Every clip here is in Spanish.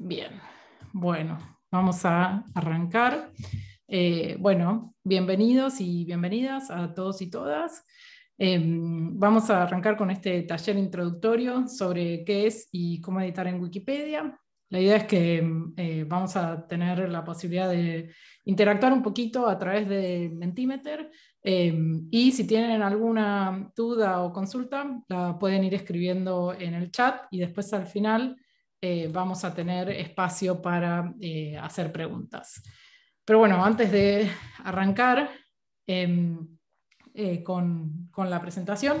Bien, bueno, vamos a arrancar. Eh, bueno, bienvenidos y bienvenidas a todos y todas. Em, vamos a arrancar con este taller introductorio sobre qué es y cómo editar en Wikipedia. La idea es que em, eh, vamos a tener la posibilidad de interactuar un poquito a través de Mentimeter em, y si tienen alguna duda o consulta la pueden ir escribiendo en el chat y después al final eh, vamos a tener espacio para eh, hacer preguntas. Pero bueno, antes de arrancar em, eh, con, la presentación,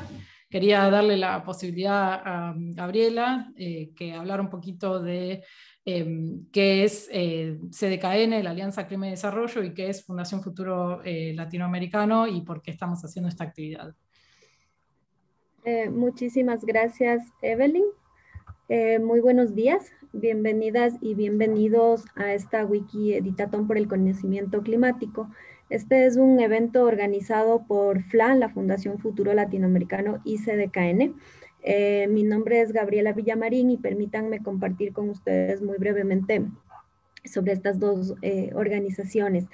quería darle la posibilidad a um, Gabriela que hablar un poquito de em, qué es CDKN, la Alianza Crimen y Desarrollo, y qué es Fundación Futuro Latinoamericano y por qué estamos haciendo esta actividad. muchísimas gracias, Evelyn. Eh, muy buenos días, bienvenidas y bienvenidos a esta wiki Editatón por el Conocimiento Climático. Este es un evento organizado por FLA, la Fundación Futuro Latinoamericano y CDKN. Eh, mi nombre es Gabriela Villamarín y permítanme compartir con ustedes muy brevemente sobre estas dos eh, organizaciones.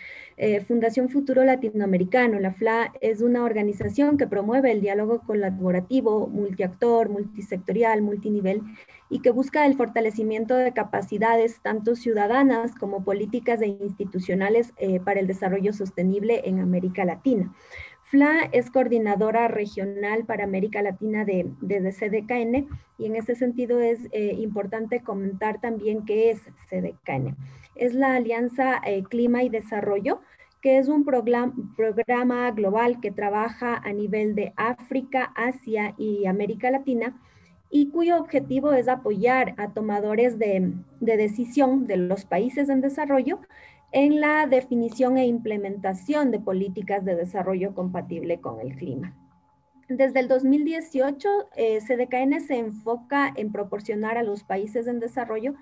Fundación Futuro Latinoamericano, la FLA, es una organización que promueve el diálogo colaborativo, multiactor, multisectorial, multinivel y que busca el fortalecimiento de capacidades tanto ciudadanas como políticas e institucionales eh, para el desarrollo sostenible en América Latina. FLA es coordinadora regional para América Latina de, de, CDKN y en ese sentido es eh, importante comentar también qué es CDKN. Es la Alianza eh, Clima y Desarrollo, que es un programa global que trabaja a nivel de África, Asia y América Latina y cuyo objetivo es apoyar a tomadores de, decisión de los países en desarrollo en la definición e implementación de políticas de desarrollo compatible con el clima. Desde el 2018, CDKN eh, se enfoca en proporcionar a los países en desarrollo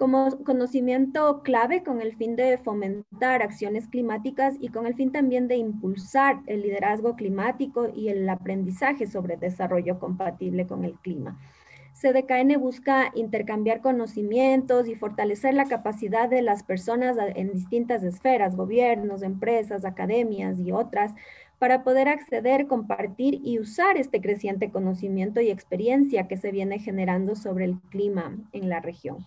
como conocimiento clave con el fin de fomentar acciones climáticas y con el fin también de impulsar el liderazgo climático y el aprendizaje sobre desarrollo compatible con el clima. CDKN busca intercambiar conocimientos y fortalecer la capacidad de las personas en distintas esferas, gobiernos, empresas, academias y otras, para poder acceder, compartir y usar este creciente conocimiento y experiencia que se viene generando sobre el clima en la región.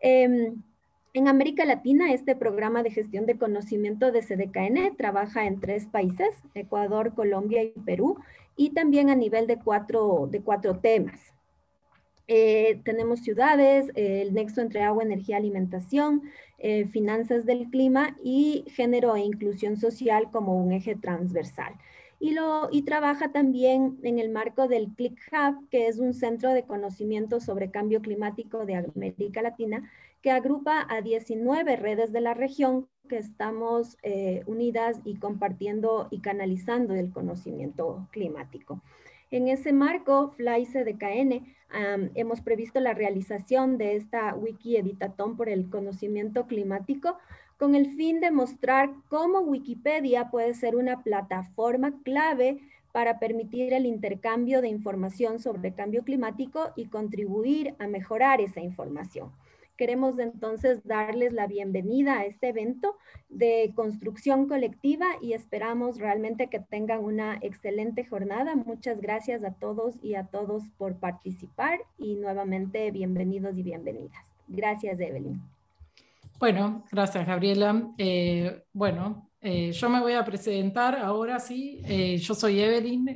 Em, en América Latina, este programa de gestión de conocimiento de CDKN trabaja en tres países, Ecuador, Colombia y Perú, y también a nivel de cuatro, de temas. Eh, tenemos ciudades, eh, el nexo entre agua, energía, alimentación, eh, finanzas del clima y género e inclusión social como un eje transversal y, lo, y trabaja también en el marco del CLIC Hub, que es un centro de conocimiento sobre cambio climático de América Latina, que agrupa a 19 redes de la región que estamos eh, unidas y compartiendo y canalizando el conocimiento climático. En ese marco, FlyCDKN, CDKN hemos previsto la realización de esta wiki editatón por el conocimiento climático con el fin de mostrar cómo Wikipedia puede ser una plataforma clave para permitir el intercambio de información sobre cambio climático y contribuir a mejorar esa información. Queremos entonces darles la bienvenida a este evento de construcción colectiva y esperamos realmente que tengan una excelente jornada. Muchas gracias a todos y a todos por participar y nuevamente bienvenidos y bienvenidas. Gracias, Evelyn. Bueno, gracias Gabriela. Eh, bueno, eh, yo me voy a presentar ahora sí. Eh, yo soy Evelyn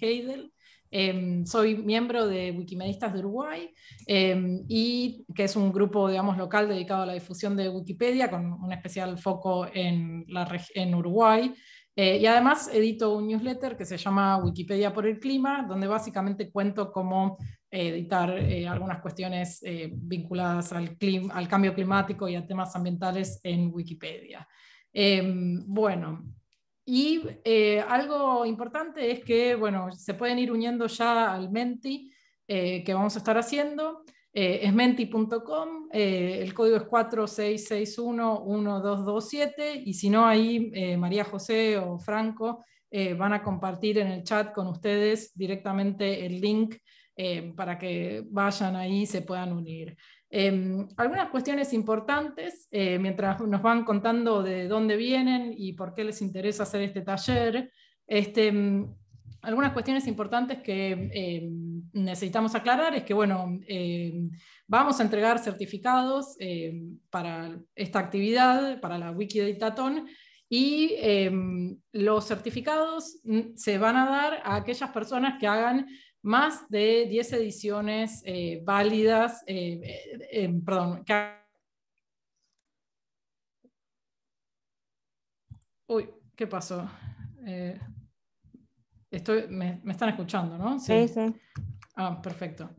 Heidel. Em, soy miembro de Wikimedistas de Uruguay em, y que es un grupo, digamos, local dedicado a la difusión de Wikipedia con un especial foco en, la en Uruguay. Eh, y además edito un newsletter que se llama Wikipedia por el Clima, donde básicamente cuento cómo eh, editar eh, algunas cuestiones vinculadas al, al, cambio climático y a temas ambientales en Wikipedia. Em, bueno, y algo importante es que, bueno, se pueden ir uniendo ya al Menti que vamos a estar haciendo. Eh, es menti.com, eh, el código es 4661-1227 y si no, ahí eh, María José o Franco van a compartir en el chat con ustedes directamente el link para que vayan ahí y se puedan unir. Em, algunas cuestiones importantes mientras nos van contando de dónde vienen y por qué les interesa hacer este taller. Este, em, algunas cuestiones importantes que eh, necesitamos aclarar es que, bueno, eh, vamos a entregar certificados eh, para esta actividad, para la Wikidata y los certificados mm, se van a dar a aquellas personas que hagan más de 10 ediciones válidas, perdón, Uy, ¿qué pasó? Estoy, me, están escuchando, ¿no? Sí, sí. Ah, perfecto.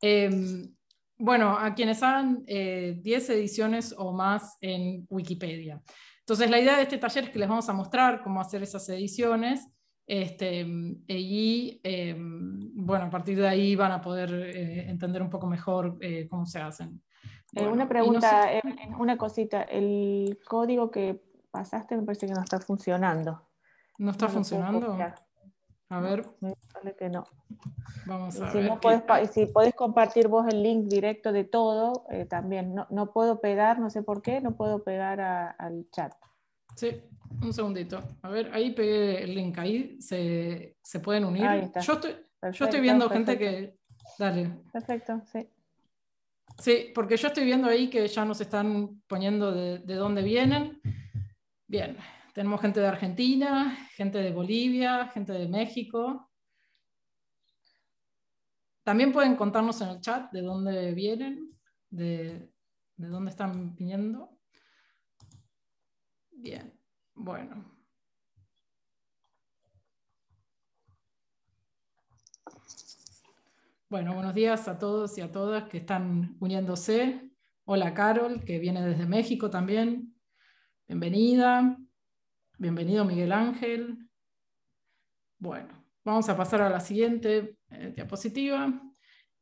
Em, bueno, a quienes hagan 10 eh, ediciones o más en Wikipedia. Entonces, la idea de este taller es que les vamos a mostrar cómo hacer esas ediciones. Este, eh, y em, bueno, a partir de ahí van a poder eh, entender un poco mejor cómo se hacen. una pregunta, una cosita. El código que pasaste me parece que no está funcionando. ¿No está funcionando? A ver. que no. Vamos a si ver. puedes, podés compartir vos el link directo de todo, eh, también. No, puedo pegar, no sé por qué, no puedo pegar al chat. Sí, un segundito. A ver, ahí pegué el link. Ahí se, pueden unir. Yo, estoy, viendo gente que. Dale. Perfecto, sí. Sí, porque yo estoy viendo ahí que ya nos están poniendo de, de dónde vienen. Bien. Tenemos gente de Argentina, gente de Bolivia, gente de México. También pueden contarnos en el chat de dónde vienen, de, dónde están viniendo. Bien, bueno. Bueno, buenos días a todos y a todas que están uniéndose. Hola Carol, que viene desde México también. Bienvenida. Bienvenido, Miguel Ángel. Bueno, vamos a pasar a la siguiente eh, diapositiva.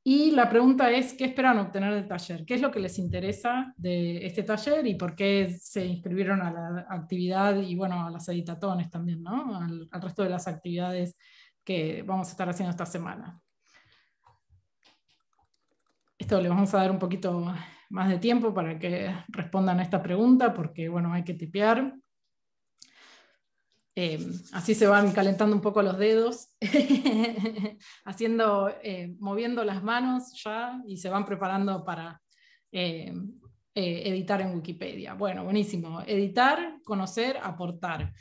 Y la pregunta es, ¿qué esperan obtener del taller? ¿Qué es lo que les interesa de este taller y por qué se inscribieron a la actividad y bueno, a las editatones también, ¿no? Al, resto de las actividades que vamos a estar haciendo esta semana. Esto le vamos a dar un poquito más de tiempo para que respondan a esta pregunta, porque bueno, hay que tipear. Eh, así se van calentando un poco los dedos, haciendo, eh, moviendo las manos ya y se van preparando para eh, editar en Wikipedia. Bueno, buenísimo. Editar, conocer, aportar.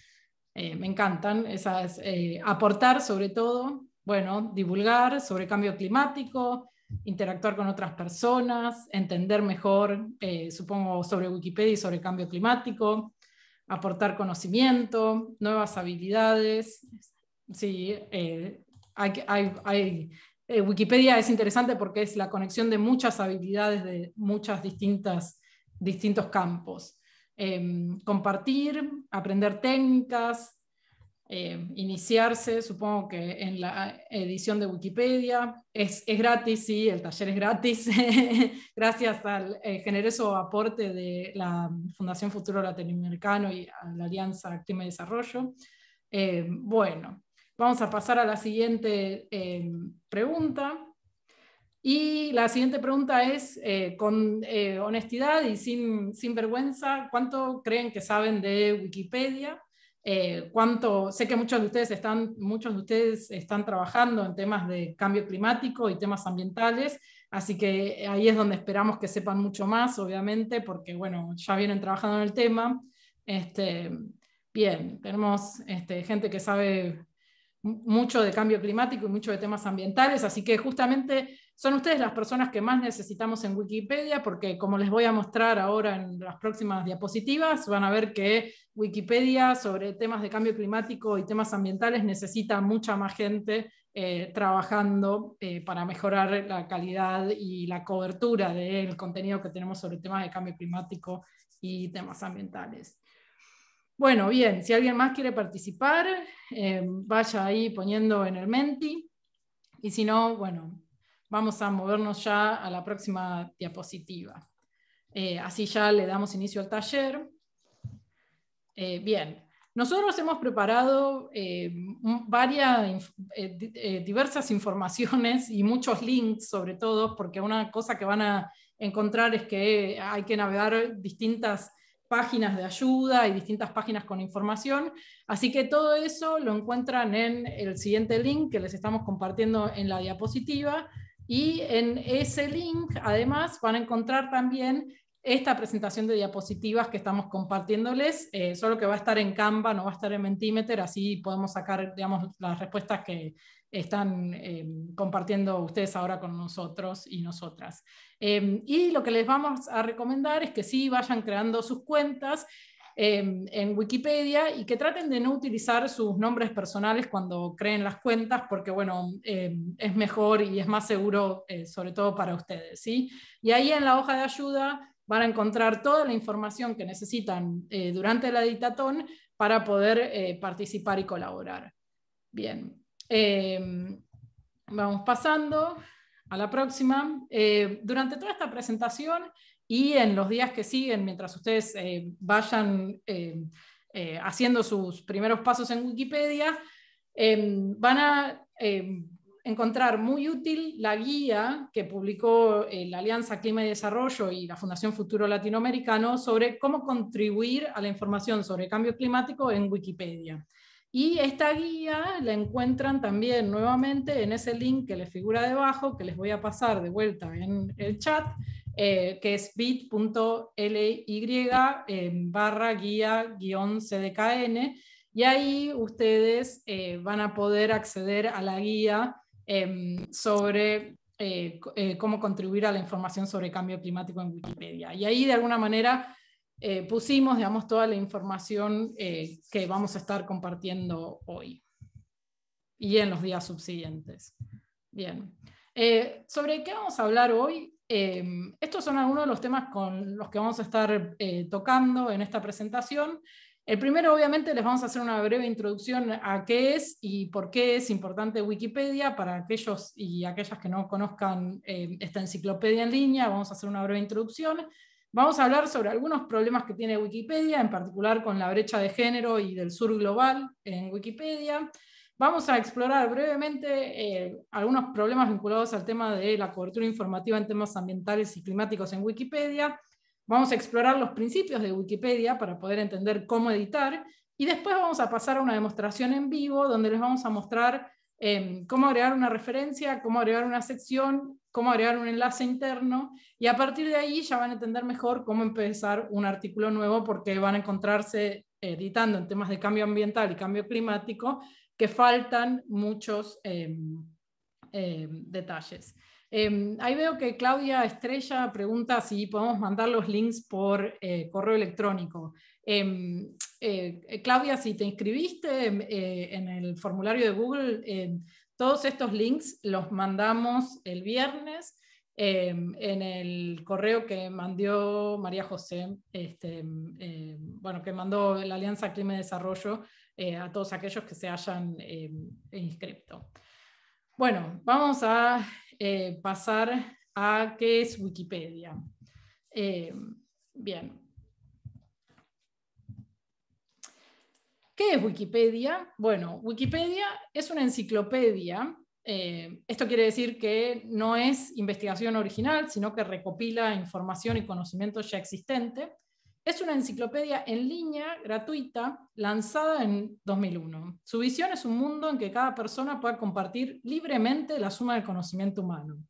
me encantan esas. aportar sobre todo, bueno, divulgar sobre cambio climático, interactuar con otras personas, entender mejor, supongo, sobre Wikipedia y sobre cambio climático aportar conocimiento, nuevas habilidades. Sí, eh, hay, eh, Wikipedia es interesante porque es la conexión de muchas habilidades de muchos distintas, distintos campos. Em, compartir, aprender técnicas, eh, iniciarse, supongo que en la edición de Wikipedia. Es, gratis, sí, el taller es gratis, gracias al eh, generoso aporte de la Fundación Futuro Latinoamericano y a la Alianza Activa y Desarrollo. Eh, bueno, vamos a pasar a la siguiente pregunta. Y la siguiente pregunta es, con honestidad y sin vergüenza, ¿cuánto creen que saben de Wikipedia? Eh, cuánto, sé que muchos de ustedes están, muchos de ustedes están trabajando en temas de cambio climático y temas ambientales, así que ahí es donde esperamos que sepan mucho más, obviamente, porque bueno, ya vienen trabajando en el tema. Este, bien, tenemos este, gente que sabe mucho de cambio climático y mucho de temas ambientales, así que justamente son ustedes las personas que más necesitamos en Wikipedia, porque como les voy a mostrar ahora en las próximas diapositivas, van a ver que Wikipedia sobre temas de cambio climático y temas ambientales necesita mucha más gente eh, trabajando eh, para mejorar la calidad y la cobertura del contenido que tenemos sobre temas de cambio climático y temas ambientales. Bueno, bien, si alguien más quiere participar, eh, vaya ahí poniendo en el Menti. Y si no, bueno, vamos a movernos ya a la próxima diapositiva. Eh, así ya le damos inicio al taller. Eh, bien, nosotros hemos preparado varias, diversas informaciones y muchos links, sobre todo, porque una cosa que van a encontrar es que hay que navegar distintas páginas de ayuda y distintas páginas con información. Así que todo eso lo encuentran en el siguiente link que les estamos compartiendo en la diapositiva. Y en ese link, además, van a encontrar también esta presentación de diapositivas que estamos compartiéndoles, eh, solo que va a estar en Canva, no va a estar en Mentimeter, así podemos sacar digamos, las respuestas que están em, compartiendo ustedes ahora con nosotros y nosotras. Em, y lo que les vamos a recomendar es que sí vayan creando sus cuentas em, en Wikipedia y que traten de no utilizar sus nombres personales cuando creen las cuentas, porque bueno, es mejor y es más seguro, eh, sobre todo para ustedes. ¿sí? Y ahí en la hoja de ayuda van a encontrar toda la información que necesitan eh, durante la editatón para poder eh, participar y colaborar. Bien, em, vamos pasando a la próxima. Eh, durante toda esta presentación y en los días que siguen, mientras ustedes vayan em, haciendo sus primeros pasos en Wikipedia, em, van a encontrar muy útil la guía que publicó eh, la Alianza Clima y Desarrollo y la Fundación Futuro Latinoamericano sobre cómo contribuir a la información sobre cambio climático en Wikipedia. Y esta guía la encuentran también nuevamente en ese link que les figura debajo, que les voy a pasar de vuelta en el chat, eh, que es bit.ly barra guía guión CDKN. Y ahí ustedes eh, van a poder acceder a la guía Em, sobre eh, eh, cómo contribuir a la información sobre cambio climático en Wikipedia. Y ahí de alguna manera eh, pusimos, digamos, toda la información que vamos a estar compartiendo hoy y en los días subsiguientes. Bien. ¿Sobre qué vamos a hablar hoy? Em, estos son algunos de los temas con los que vamos a estar tocando en esta presentación. El primero, obviamente, les vamos a hacer una breve introducción a qué es y por qué es importante Wikipedia para aquellos y aquellas que no conozcan eh, esta enciclopedia en línea. Vamos a hacer una breve introducción. Vamos a hablar sobre algunos problemas que tiene Wikipedia, en particular con la brecha de género y del sur global en Wikipedia. Vamos a explorar brevemente eh, algunos problemas vinculados al tema de la cobertura informativa en temas ambientales y climáticos en Wikipedia Vamos a explorar los principios de Wikipedia para poder entender cómo editar y después vamos a pasar a una demostración en vivo donde les vamos a mostrar em, cómo agregar una referencia, cómo agregar una sección, cómo agregar un enlace interno y a partir de ahí ya van a entender mejor cómo empezar un artículo nuevo porque van a encontrarse editando en temas de cambio ambiental y cambio climático que faltan muchos em, em, detalles. Em, ahí veo que Claudia Estrella pregunta si podemos mandar los links por eh, correo electrónico. Em, eh, eh, Claudia, si te inscribiste em, en el formulario de Google, todos estos links los mandamos el viernes en el correo que mandó María José, este, bueno, que mandó la Alianza Clima y Desarrollo a todos aquellos que se hayan inscrito. Bueno, vamos a eh, pasar a qué es Wikipedia. Eh, bien. ¿Qué es Wikipedia? Bueno, Wikipedia es una enciclopedia. Eh, esto quiere decir que no es investigación original, sino que recopila información y conocimiento ya existente. Es una enciclopedia en línea, gratuita, lanzada en 2001. Su visión es un mundo en que cada persona pueda compartir libremente la suma del conocimiento humano.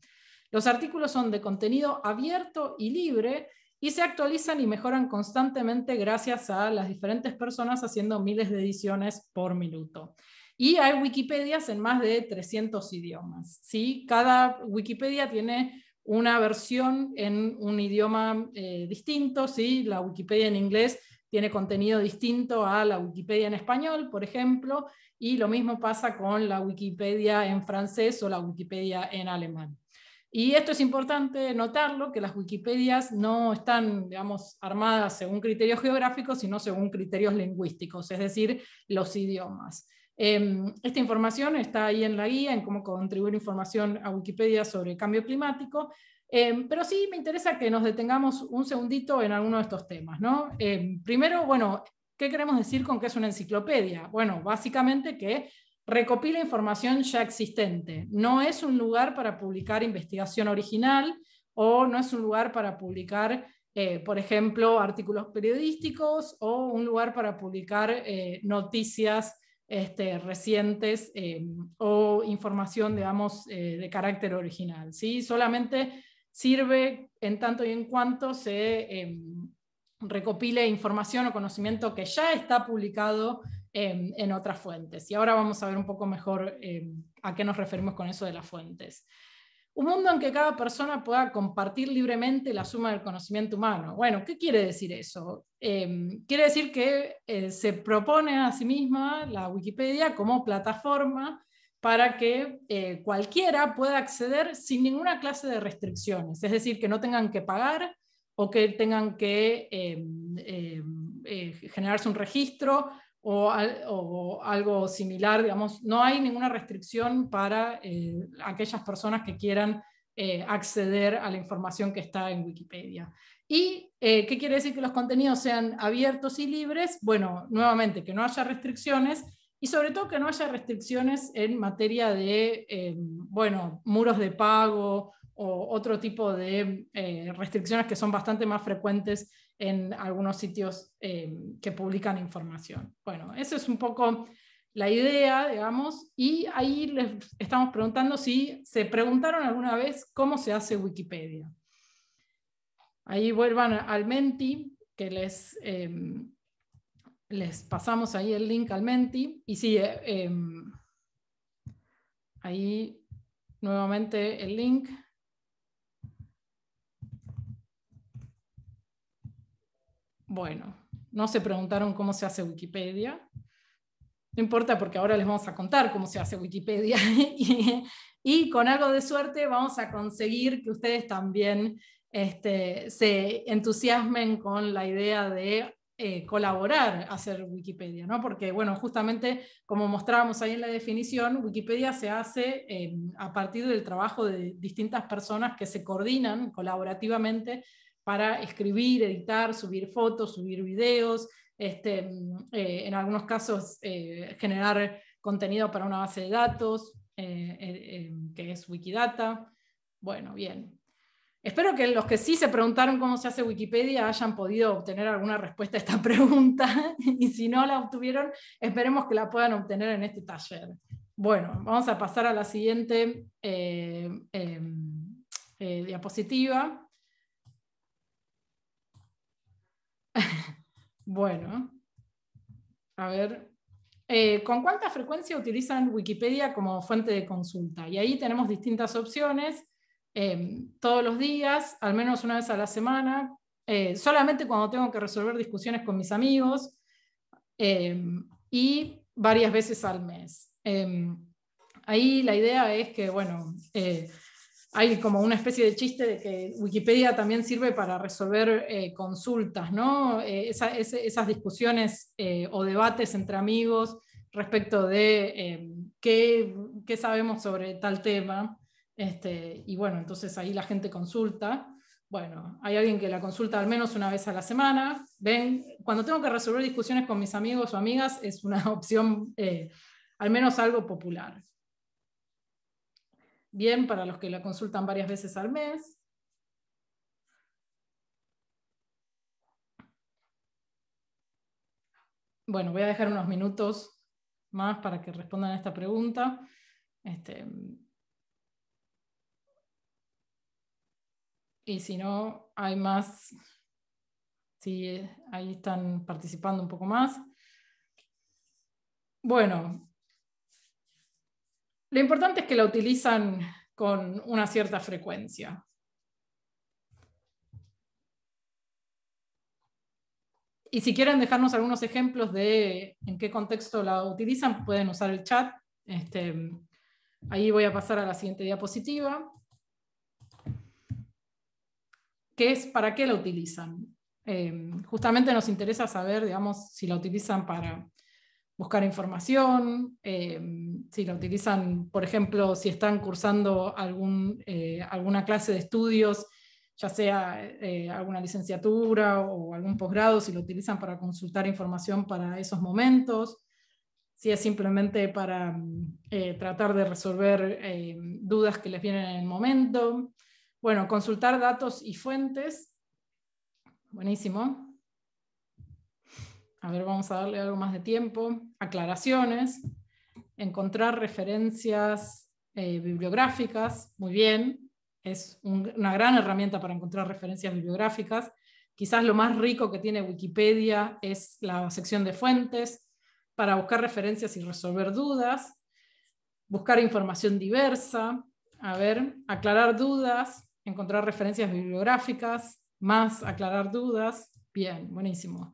Los artículos son de contenido abierto y libre y se actualizan y mejoran constantemente gracias a las diferentes personas haciendo miles de ediciones por minuto. Y hay Wikipedias en más de 300 idiomas. ¿sí? Cada Wikipedia tiene una versión en un idioma eh, distinto, ¿sí? la Wikipedia en inglés tiene contenido distinto a la Wikipedia en español, por ejemplo, y lo mismo pasa con la Wikipedia en francés o la Wikipedia en alemán. Y esto es importante notarlo, que las Wikipedias no están, armadas según criterios geográficos, sino según criterios lingüísticos, es decir, los idiomas. Em, esta información está ahí en la guía, en cómo contribuir información a Wikipedia sobre cambio climático, em, pero sí me interesa que nos detengamos un segundito en alguno de estos temas. ¿no? Em, primero, bueno, ¿qué queremos decir con que es una enciclopedia? Bueno, básicamente que recopila información ya existente. No es un lugar para publicar investigación original o no es un lugar para publicar, eh, por ejemplo, artículos periodísticos o un lugar para publicar eh, noticias este, recientes eh, o información, digamos, eh, de carácter original. ¿sí? Solamente sirve en tanto y en cuanto se eh, recopile información o conocimiento que ya está publicado en otras fuentes. Y ahora vamos a ver un poco mejor a qué nos referimos con eso de las fuentes. Un mundo en que cada persona pueda compartir libremente la suma del conocimiento humano. Bueno, ¿qué quiere decir eso? Em, quiere decir que eh, se propone a sí misma la Wikipedia como plataforma para que eh, cualquiera pueda acceder sin ninguna clase de restricciones, es decir, que no tengan que pagar o que tengan que em, em, eh, generarse un registro o, algo similar, digamos, no hay ninguna restricción para eh, aquellas personas que quieran eh, acceder a la información que está en Wikipedia. ¿Y eh, qué quiere decir que los contenidos sean abiertos y libres? Bueno, nuevamente, que no haya restricciones y sobre todo que no haya restricciones en materia de, bueno, muros de pago o otro tipo de restricciones que son bastante más frecuentes en algunos sitios eh, que publican información. Bueno, esa es un poco la idea, digamos, y ahí les estamos preguntando si se preguntaron alguna vez cómo se hace Wikipedia. Ahí vuelvan al Menti, que les, em, les pasamos ahí el link al Menti. Y sí, eh, em, ahí nuevamente el link. Bueno, no se preguntaron cómo se hace Wikipedia. No importa porque ahora les vamos a contar cómo se hace Wikipedia y, con algo de suerte vamos a conseguir que ustedes también este, se entusiasmen con la idea de eh, colaborar a hacer Wikipedia, ¿no? Porque, bueno, justamente como mostrábamos ahí en la definición, Wikipedia se hace eh, a partir del trabajo de distintas personas que se coordinan colaborativamente para escribir, editar, subir fotos, subir videos, este, eh, en algunos casos eh, generar contenido para una base de datos, eh, que es Wikidata. Bueno, bien. Espero que los que sí se preguntaron cómo se hace Wikipedia hayan podido obtener alguna respuesta a esta pregunta y si no la obtuvieron, esperemos que la puedan obtener en este taller. Bueno, vamos a pasar a la siguiente em, diapositiva. bueno, a ver. Eh, ¿Con cuánta frecuencia utilizan Wikipedia como fuente de consulta? Y ahí tenemos distintas opciones. Em, todos los días, al menos una vez a la semana, eh, solamente cuando tengo que resolver discusiones con mis amigos em, y varias veces al mes. Em, ahí la idea es que, bueno, eh, hay como una especie de chiste de que Wikipedia también sirve para resolver eh, consultas, ¿no? Eh, esas discusiones eh, o debates entre amigos respecto de em, qué, sabemos sobre tal tema. Este, y bueno, entonces ahí la gente consulta. Bueno, hay alguien que la consulta al menos una vez a la semana. cuando tengo que resolver discusiones con mis amigos o amigas, es una opción, al menos algo popular. Bien para los que la consultan varias veces al mes. Bueno, voy a dejar unos minutos más para que respondan a esta pregunta. Este, y si no, hay más, si sí, eh, ahí están participando un poco más. Bueno, lo importante es que la utilizan con una cierta frecuencia. Y si quieren dejarnos algunos ejemplos de en qué contexto la utilizan, pueden usar el chat. Este, ahí voy a pasar a la siguiente diapositiva. ¿Qué es para qué la utilizan? Eh, justamente nos interesa saber, digamos, si la utilizan para buscar información, em, si la utilizan, por ejemplo, si están cursando eh, alguna clase de estudios, ya sea eh, alguna licenciatura o algún posgrado, si lo utilizan para consultar información para esos momentos, si es simplemente para eh, tratar de resolver em, dudas que les vienen en el momento. Bueno, consultar datos y fuentes, buenísimo. A ver, vamos a darle algo más de tiempo. Aclaraciones, encontrar referencias eh, bibliográficas, muy bien, es una gran herramienta para encontrar referencias bibliográficas. Quizás lo más rico que tiene Wikipedia es la sección de fuentes para buscar referencias y resolver dudas, buscar información diversa, a ver, aclarar dudas, encontrar referencias bibliográficas, más aclarar dudas. Bien, buenísimo.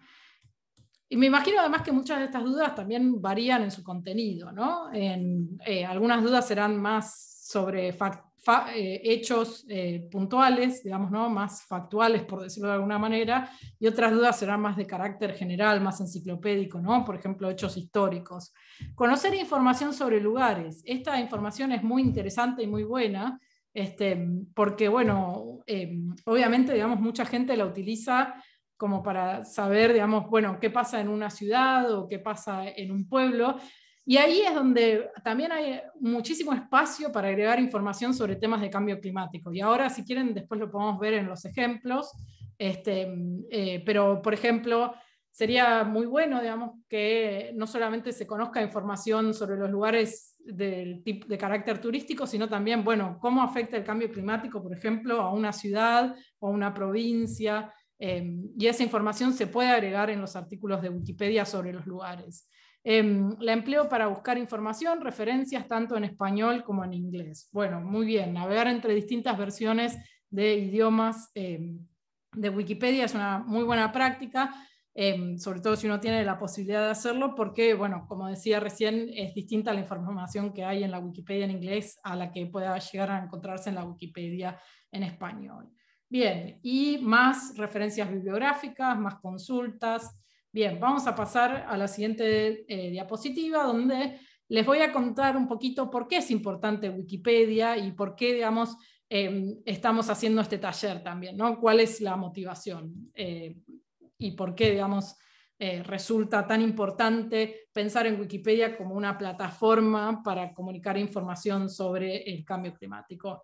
Y me imagino además que muchas de estas dudas también varían en su contenido, ¿no? En, eh, algunas dudas serán más sobre eh, hechos eh, puntuales, digamos, ¿no? Más factuales, por decirlo de alguna manera, y otras dudas serán más de carácter general, más enciclopédico, ¿no? Por ejemplo, hechos históricos. Conocer información sobre lugares. Esta información es muy interesante y muy buena, este, porque, bueno, obviamente, digamos, mucha gente la utiliza como para saber, digamos, bueno, qué pasa en una ciudad o qué pasa en un pueblo. Y ahí es donde también hay muchísimo espacio para agregar información sobre temas de cambio climático. Y ahora, si quieren, después lo podemos ver en los ejemplos. Este, mm, eh, pero, por ejemplo, sería muy bueno, digamos, que no solamente se conozca información sobre los lugares de carácter turístico, sino también, bueno, cómo afecta el cambio climático, por ejemplo, a una ciudad o a una provincia. Em, y esa información se puede agregar en los artículos de Wikipedia sobre los lugares. Em, la empleo para buscar información, referencias tanto en español como en inglés. Bueno, muy bien, navegar entre distintas versiones de idiomas em, de Wikipedia es una muy buena práctica, sobre todo si uno tiene la posibilidad de hacerlo, porque, bueno, como decía recién, es distinta la información que hay en la Wikipedia en inglés a la que pueda llegar a encontrarse en la Wikipedia en español. Bien, y más referencias bibliográficas, más consultas. Bien, vamos a pasar a la siguiente eh, diapositiva donde les voy a contar un poquito por qué es importante Wikipedia y por qué, digamos, em, estamos haciendo este taller también, ¿no? ¿Cuál es la motivación? Eh, y por qué, digamos, eh, resulta tan importante pensar en Wikipedia como una plataforma para comunicar información sobre el cambio climático.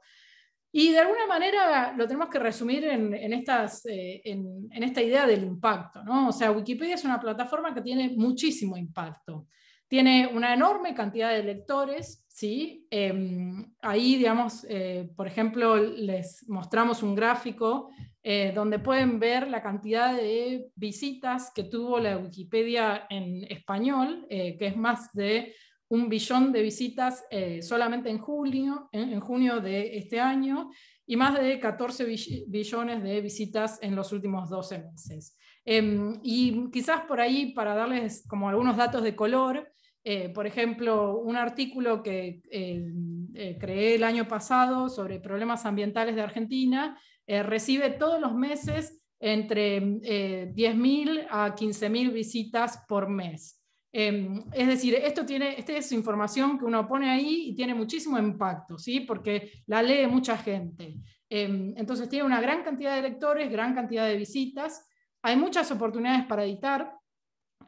Y de alguna manera lo tenemos que resumir en, estas, eh, en, esta idea del impacto. O sea, Wikipedia es una plataforma que tiene muchísimo impacto. Tiene una enorme cantidad de lectores. ¿sí? Em, ahí, digamos, eh, por ejemplo, les mostramos un gráfico eh, donde pueden ver la cantidad de visitas que tuvo la Wikipedia en español, que es más de un billón de visitas eh, solamente en junio, en, junio de este año y más de 14 billones de visitas en los últimos 12 meses. Em, y quizás por ahí, para darles como algunos datos de color, eh, por ejemplo, un artículo que eh, creé el año pasado sobre problemas ambientales de Argentina recibe todos los meses entre 10.000 a 15.000 visitas por mes. Em, es decir, esto tiene, esta es información que uno pone ahí y tiene muchísimo impacto, ¿sí? porque la lee mucha gente. Em, entonces tiene una gran cantidad de lectores, gran cantidad de visitas. Hay muchas oportunidades para editar,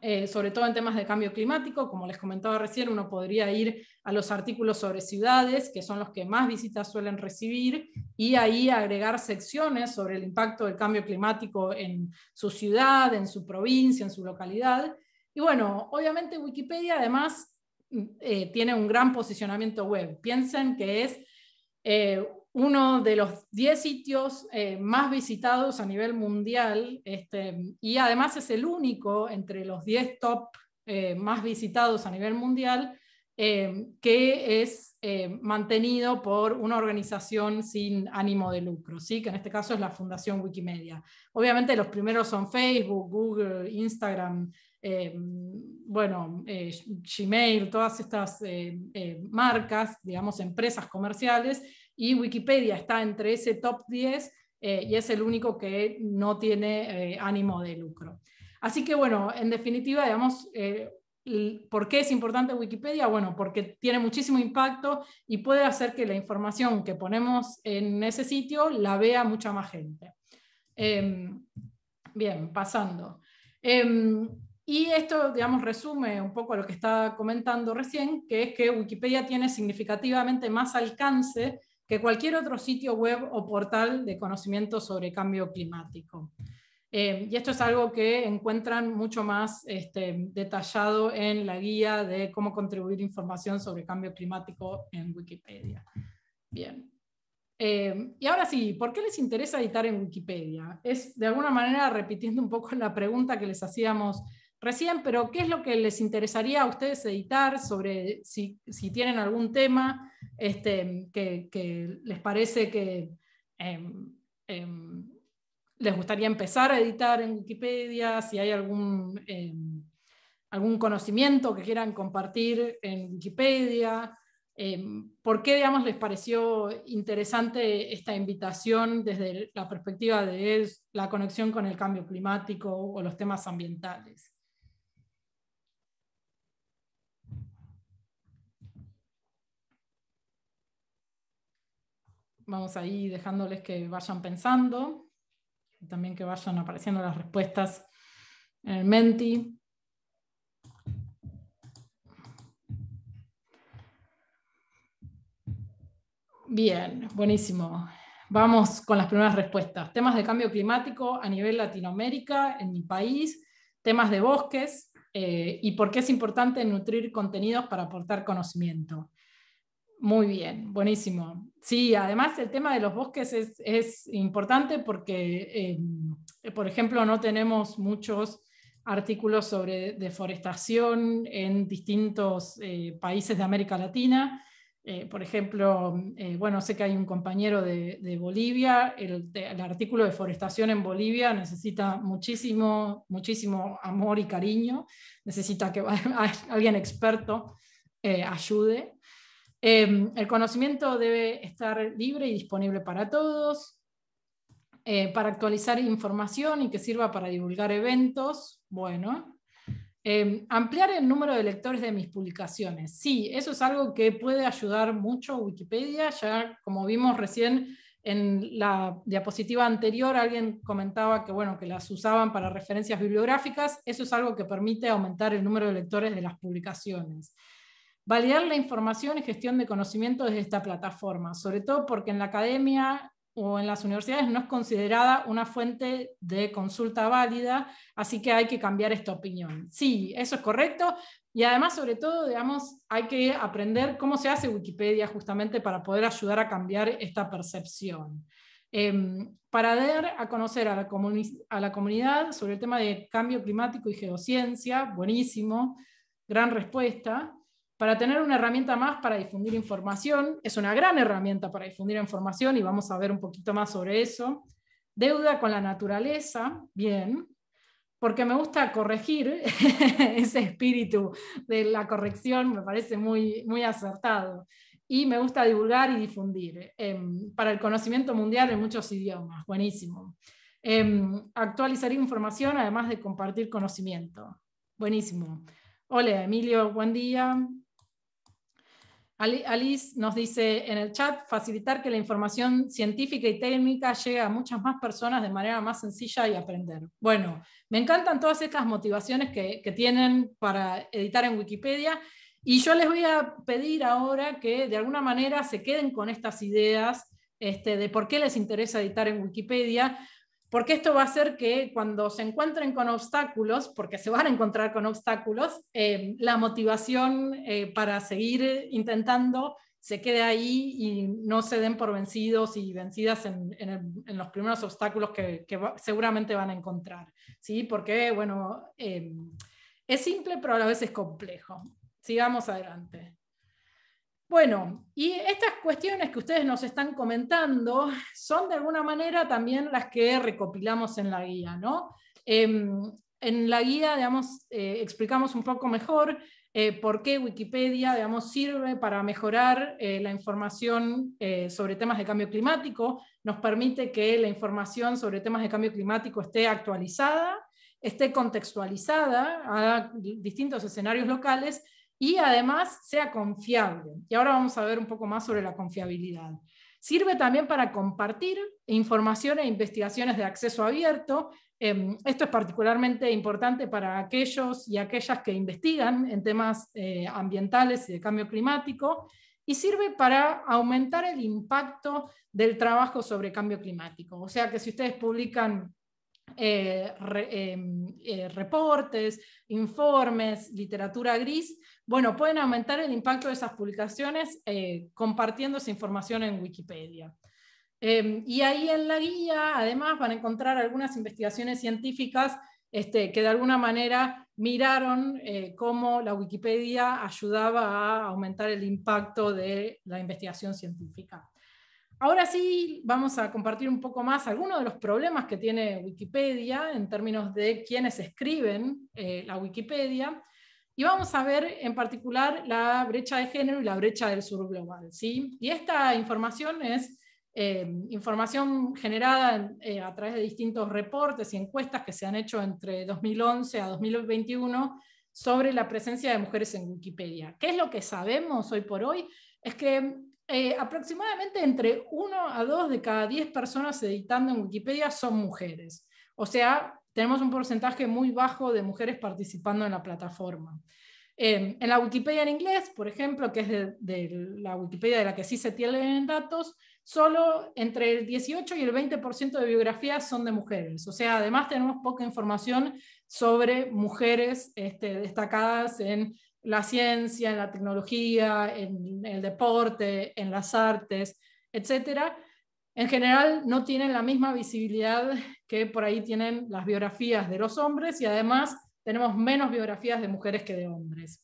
eh, sobre todo en temas de cambio climático. Como les comentaba recién, uno podría ir a los artículos sobre ciudades, que son los que más visitas suelen recibir, y ahí agregar secciones sobre el impacto del cambio climático en su ciudad, en su provincia, en su localidad. Y bueno, obviamente Wikipedia además mm, eh, tiene un gran posicionamiento web. Piensen que es eh, uno de los 10 sitios eh, más visitados a nivel mundial este, y además es el único entre los 10 top más visitados a nivel mundial que es mantenido por una organización sin ánimo de lucro, ¿sí? que en este caso es la Fundación Wikimedia. Obviamente los primeros son Facebook, Google, Instagram, eh, bueno, eh, Gmail, todas estas eh, marcas, digamos, empresas comerciales, y Wikipedia está entre ese top 10 y es el único que no tiene ánimo de lucro. Así que bueno, en definitiva, digamos, ¿Por qué es importante Wikipedia? Bueno, porque tiene muchísimo impacto y puede hacer que la información que ponemos en ese sitio la vea mucha más gente. Em, bien, pasando. Em, y esto, digamos, resume un poco lo que estaba comentando recién, que es que Wikipedia tiene significativamente más alcance que cualquier otro sitio web o portal de conocimiento sobre cambio climático. Eh, y esto es algo que encuentran mucho más este, detallado en la guía de cómo contribuir información sobre cambio climático en Wikipedia. Bien. Eh, y ahora sí, ¿por qué les interesa editar en Wikipedia? Es de alguna manera repitiendo un poco la pregunta que les hacíamos recién, pero ¿qué es lo que les interesaría a ustedes editar sobre si, tienen algún tema este, que, les parece que em, em, les gustaría empezar a editar en Wikipedia? Si hay algún, em, algún conocimiento que quieran compartir en Wikipedia. ¿Por qué, digamos, les pareció interesante esta invitación desde la perspectiva de la conexión con el cambio climático o los temas ambientales? vamos ahí dejándoles que vayan pensando, y también que vayan apareciendo las respuestas en el Menti. Bien, buenísimo. Vamos con las primeras respuestas. Temas de cambio climático a nivel Latinoamérica, en mi país, temas de bosques eh, y por qué es importante nutrir contenidos para aportar conocimiento. Muy bien, buenísimo. Sí, además el tema de los bosques es, importante porque, eh, por ejemplo, no tenemos muchos artículos sobre deforestación en distintos eh, países de América Latina. Eh, por ejemplo, bueno, sé que hay un compañero de, Bolivia, el, artículo de deforestación en Bolivia necesita muchísimo, muchísimo amor y cariño, necesita que alguien experto ayude Em, el conocimiento debe estar libre y disponible para todos, eh, para actualizar información y que sirva para divulgar eventos. Bueno, em, ampliar el número de lectores de mis publicaciones. Sí, eso es algo que puede ayudar mucho Wikipedia. Ya como vimos recién en la diapositiva anterior, alguien comentaba que, bueno, que las usaban para referencias bibliográficas. Eso es algo que permite aumentar el número de lectores de las publicaciones validar la información y gestión de conocimiento desde esta plataforma, sobre todo porque en la academia o en las universidades no es considerada una fuente de consulta válida, así que hay que cambiar esta opinión. Sí, eso es correcto. Y además, sobre todo, digamos, hay que aprender cómo se hace Wikipedia justamente para poder ayudar a cambiar esta percepción. Em, para dar a conocer a la, a la comunidad sobre el tema de cambio climático y geociencia, buenísimo, gran respuesta para tener una herramienta más para difundir información. Es una gran herramienta para difundir información y vamos a ver un poquito más sobre eso. Deuda con la naturaleza, bien, porque me gusta corregir ese espíritu de la corrección, me parece muy, muy acertado. Y me gusta divulgar y difundir em, para el conocimiento mundial en muchos idiomas, buenísimo. Em, actualizar información además de compartir conocimiento, buenísimo. Hola Emilio, buen día. Alice nos dice en el chat, facilitar que la información científica y técnica llegue a muchas más personas de manera más sencilla y aprender. Bueno, me encantan todas estas motivaciones que, tienen para editar en Wikipedia y yo les voy a pedir ahora que de alguna manera se queden con estas ideas este, de por qué les interesa editar en Wikipedia, porque esto va a hacer que cuando se encuentren con obstáculos, porque se van a encontrar con obstáculos, eh, la motivación eh, para seguir intentando se quede ahí y no se den por vencidos y vencidas en, los primeros obstáculos que, seguramente van a encontrar, ¿sí? Porque, bueno, eh, es simple, pero a la vez es complejo. Sigamos adelante. Bueno, y estas cuestiones que ustedes nos están comentando son de alguna manera también las que recopilamos en la guía, ¿no? Em, en la guía, digamos, eh, explicamos un poco mejor eh, por qué Wikipedia, digamos, sirve para mejorar eh, la información sobre temas de cambio climático, nos permite que la información sobre temas de cambio climático esté actualizada, esté contextualizada a distintos escenarios locales y además sea confiable. Y ahora vamos a ver un poco más sobre la confiabilidad. Sirve también para compartir información e investigaciones de acceso abierto. Em, esto es particularmente importante para aquellos y aquellas que investigan en temas eh, ambientales y de cambio climático. Y sirve para aumentar el impacto del trabajo sobre cambio climático. O sea que si ustedes publican eh, em, eh, reportes, informes, literatura gris, bueno, pueden aumentar el impacto de esas publicaciones eh, compartiendo esa información en Wikipedia. Em, y ahí en la guía, además, van a encontrar algunas investigaciones científicas este, que de alguna manera miraron eh, cómo la Wikipedia ayudaba a aumentar el impacto de la investigación científica. Ahora sí, vamos a compartir un poco más algunos de los problemas que tiene Wikipedia en términos de quienes escriben eh, la Wikipedia y vamos a ver en particular la brecha de género y la brecha del sur global. ¿sí? Y esta información es eh, información generada eh, a través de distintos reportes y encuestas que se han hecho entre 2011 a 2021 sobre la presencia de mujeres en Wikipedia. ¿Qué es lo que sabemos hoy por hoy? Es que eh, aproximadamente entre 1 a 2 de cada 10 personas editando en Wikipedia son mujeres. O sea, tenemos un porcentaje muy bajo de mujeres participando en la plataforma. Em, en la Wikipedia en inglés, por ejemplo, que es de, la Wikipedia de la que sí se tienen datos, solo entre el 18 y el 20% de biografías son de mujeres. O sea, además tenemos poca información sobre mujeres este, destacadas en la ciencia, en la tecnología, en el deporte, en las artes, etcétera en general no tienen la misma visibilidad que por ahí tienen las biografías de los hombres y además tenemos menos biografías de mujeres que de hombres.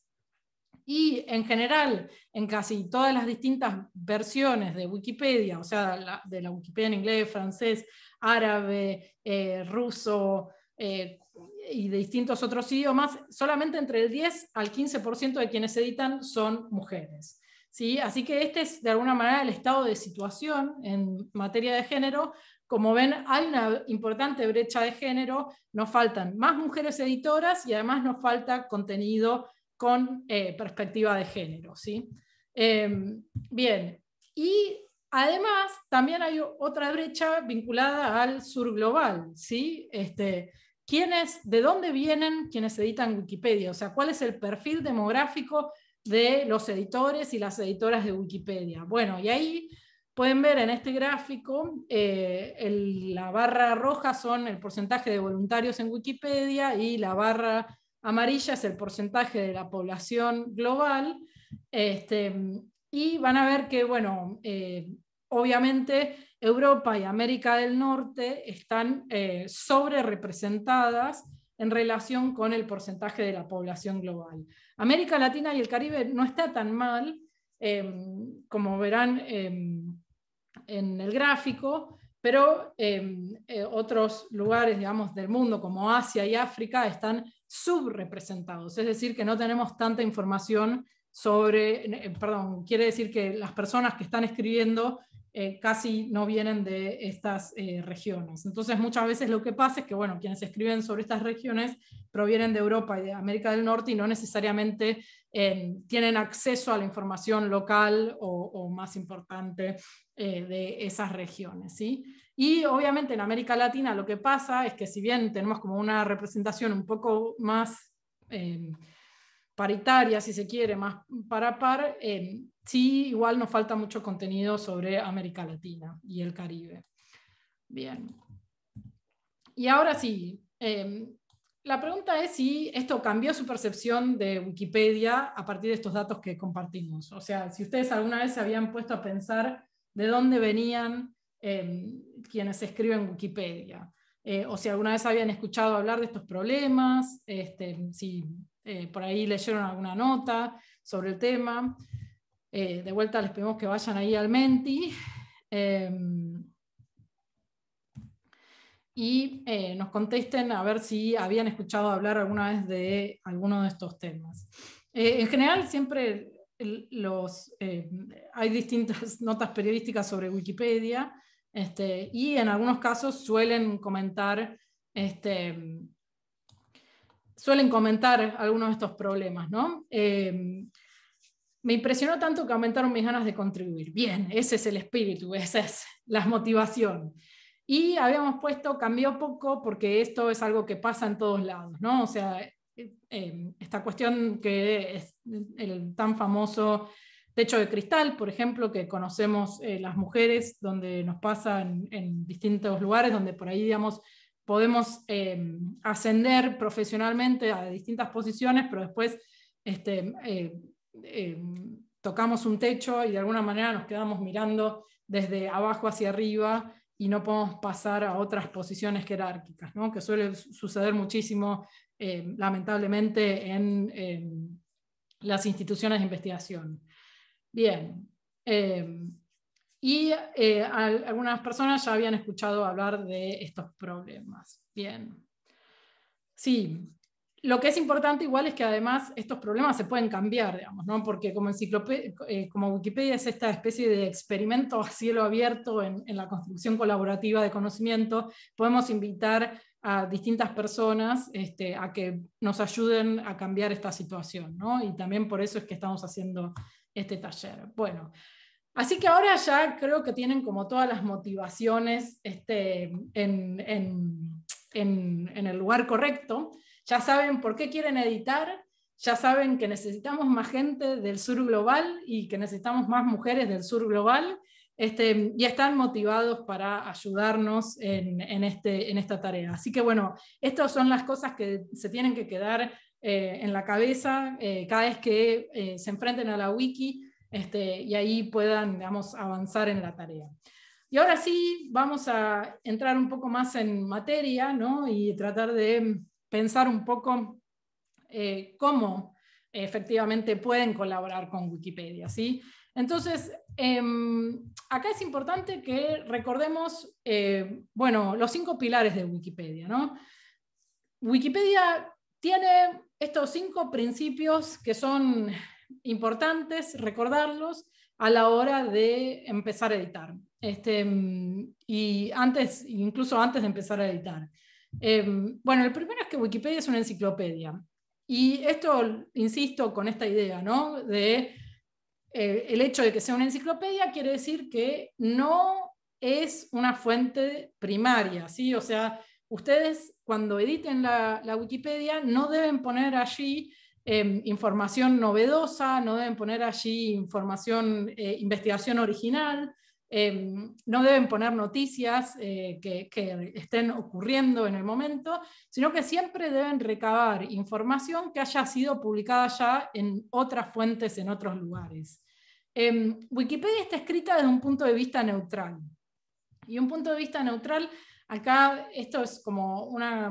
Y en general, en casi todas las distintas versiones de Wikipedia, o sea, de la Wikipedia en inglés, francés, árabe, eh, ruso eh, y de distintos otros idiomas, solamente entre el 10 al 15% de quienes editan son mujeres. Así que este es de alguna manera el estado de situación en materia de género. Como ven, hay una importante brecha de género, nos faltan más mujeres editoras y además nos falta contenido con eh, perspectiva de género. ¿sí? Em, bien, y además también hay otra brecha vinculada al sur global. ¿sí? Este, ¿De dónde vienen quienes editan Wikipedia? O sea, ¿cuál es el perfil demográfico de los editores y las editoras de Wikipedia. Bueno, y ahí pueden ver en este gráfico, eh, la barra roja son el porcentaje de voluntarios en Wikipedia y la barra amarilla es el porcentaje de la población global. Este, y van a ver que, bueno, eh, obviamente Europa y América del Norte están eh, sobre representadas en relación con el porcentaje de la población global. América Latina y el Caribe no está tan mal, em, como verán em, en el gráfico, pero em, eh, otros lugares, digamos, del mundo como Asia y África están subrepresentados, es decir, que no tenemos tanta información sobre, eh, perdón, quiere decir que las personas que están escribiendo eh, casi no vienen de estas eh, regiones. Entonces muchas veces lo que pasa es que, bueno, quienes escriben sobre estas regiones provienen de Europa y de América del Norte y no necesariamente eh, tienen acceso a la información local o, más importante de esas regiones. Y obviamente en América Latina lo que pasa es que si bien tenemos como una representación un poco más paritaria, si se quiere, más para par, sí, igual nos falta mucho contenido sobre América Latina y el Caribe. Bien. Y ahora sí, em, la pregunta es si esto cambió su percepción de Wikipedia a partir de estos datos que compartimos. O sea, si ustedes alguna vez se habían puesto a pensar de dónde venían em, quienes escriben Wikipedia. Eh, o si alguna vez habían escuchado hablar de estos problemas, este, si eh, por ahí leyeron alguna nota sobre el tema. Eh, de vuelta les pedimos que vayan ahí al Menti. Em, y eh, nos contesten a ver si habían escuchado hablar alguna vez de alguno de estos temas. Eh, en general, siempre los, hay distintas notas periodísticas sobre Wikipedia este, y en algunos casos suelen comentar este, suelen comentar algunos de estos problemas, ¿no? Em, me impresionó tanto que aumentaron mis ganas de contribuir. Bien, ese es el espíritu, esa es la motivación. Y habíamos puesto, cambió poco, porque esto es algo que pasa en todos lados, ¿no? O sea, eh, eh, esta cuestión que es el tan famoso techo de cristal, por ejemplo, que conocemos eh, las mujeres, donde nos pasa en, distintos lugares, donde por ahí, digamos, podemos ascender profesionalmente a distintas posiciones, pero después... Este, Em, tocamos un techo y de alguna manera nos quedamos mirando desde abajo hacia arriba y no podemos pasar a otras posiciones jerárquicas, que suele suceder muchísimo, em, lamentablemente, en, em, las instituciones de investigación. Bien, y eh, algunas personas ya habían escuchado hablar de estos problemas. Bien. Sí, lo que es importante igual es que además estos problemas se pueden cambiar, digamos, porque eh, como, Wikipedia es esta especie de experimento a cielo abierto en, la construcción colaborativa de conocimiento, podemos invitar a distintas personas este, a que nos ayuden a cambiar esta situación, ¿no? y también por eso es que estamos haciendo este taller. Bueno, Así que ahora ya creo que tienen como todas las motivaciones este, en, el lugar correcto ya saben por qué quieren editar, ya saben que necesitamos más gente del sur global y que necesitamos más mujeres del sur global este, y están motivados para ayudarnos este, en, esta tarea. Así que bueno, estas son las cosas que se tienen que quedar eh, en la cabeza eh, cada vez que eh, se enfrenten a la wiki este, y ahí puedan, digamos, avanzar en la tarea. Y ahora sí, vamos a entrar un poco más en materia y tratar de pensar un poco eh, cómo efectivamente pueden colaborar con Wikipedia. ¿sí? Entonces, em, acá es importante que recordemos eh, bueno, los cinco pilares de Wikipedia. ¿no? Wikipedia tiene estos cinco principios que son importantes recordarlos a la hora de empezar a editar. Este, y antes, incluso antes de empezar a editar. Em, bueno, el primero es que Wikipedia es una enciclopedia. Y esto, insisto, con esta idea, ¿no? De eh, el hecho de que sea una enciclopedia quiere decir que no es una fuente primaria, ¿sí? O sea, ustedes cuando editen la, Wikipedia no deben poner allí em, información novedosa, no deben poner allí información, eh, investigación original, Em, no deben poner noticias eh, que, estén ocurriendo en el momento, sino que siempre deben recabar información que haya sido publicada ya en otras fuentes, en otros lugares. Em, Wikipedia está escrita desde un punto de vista neutral. Y un punto de vista neutral, acá esto es como una,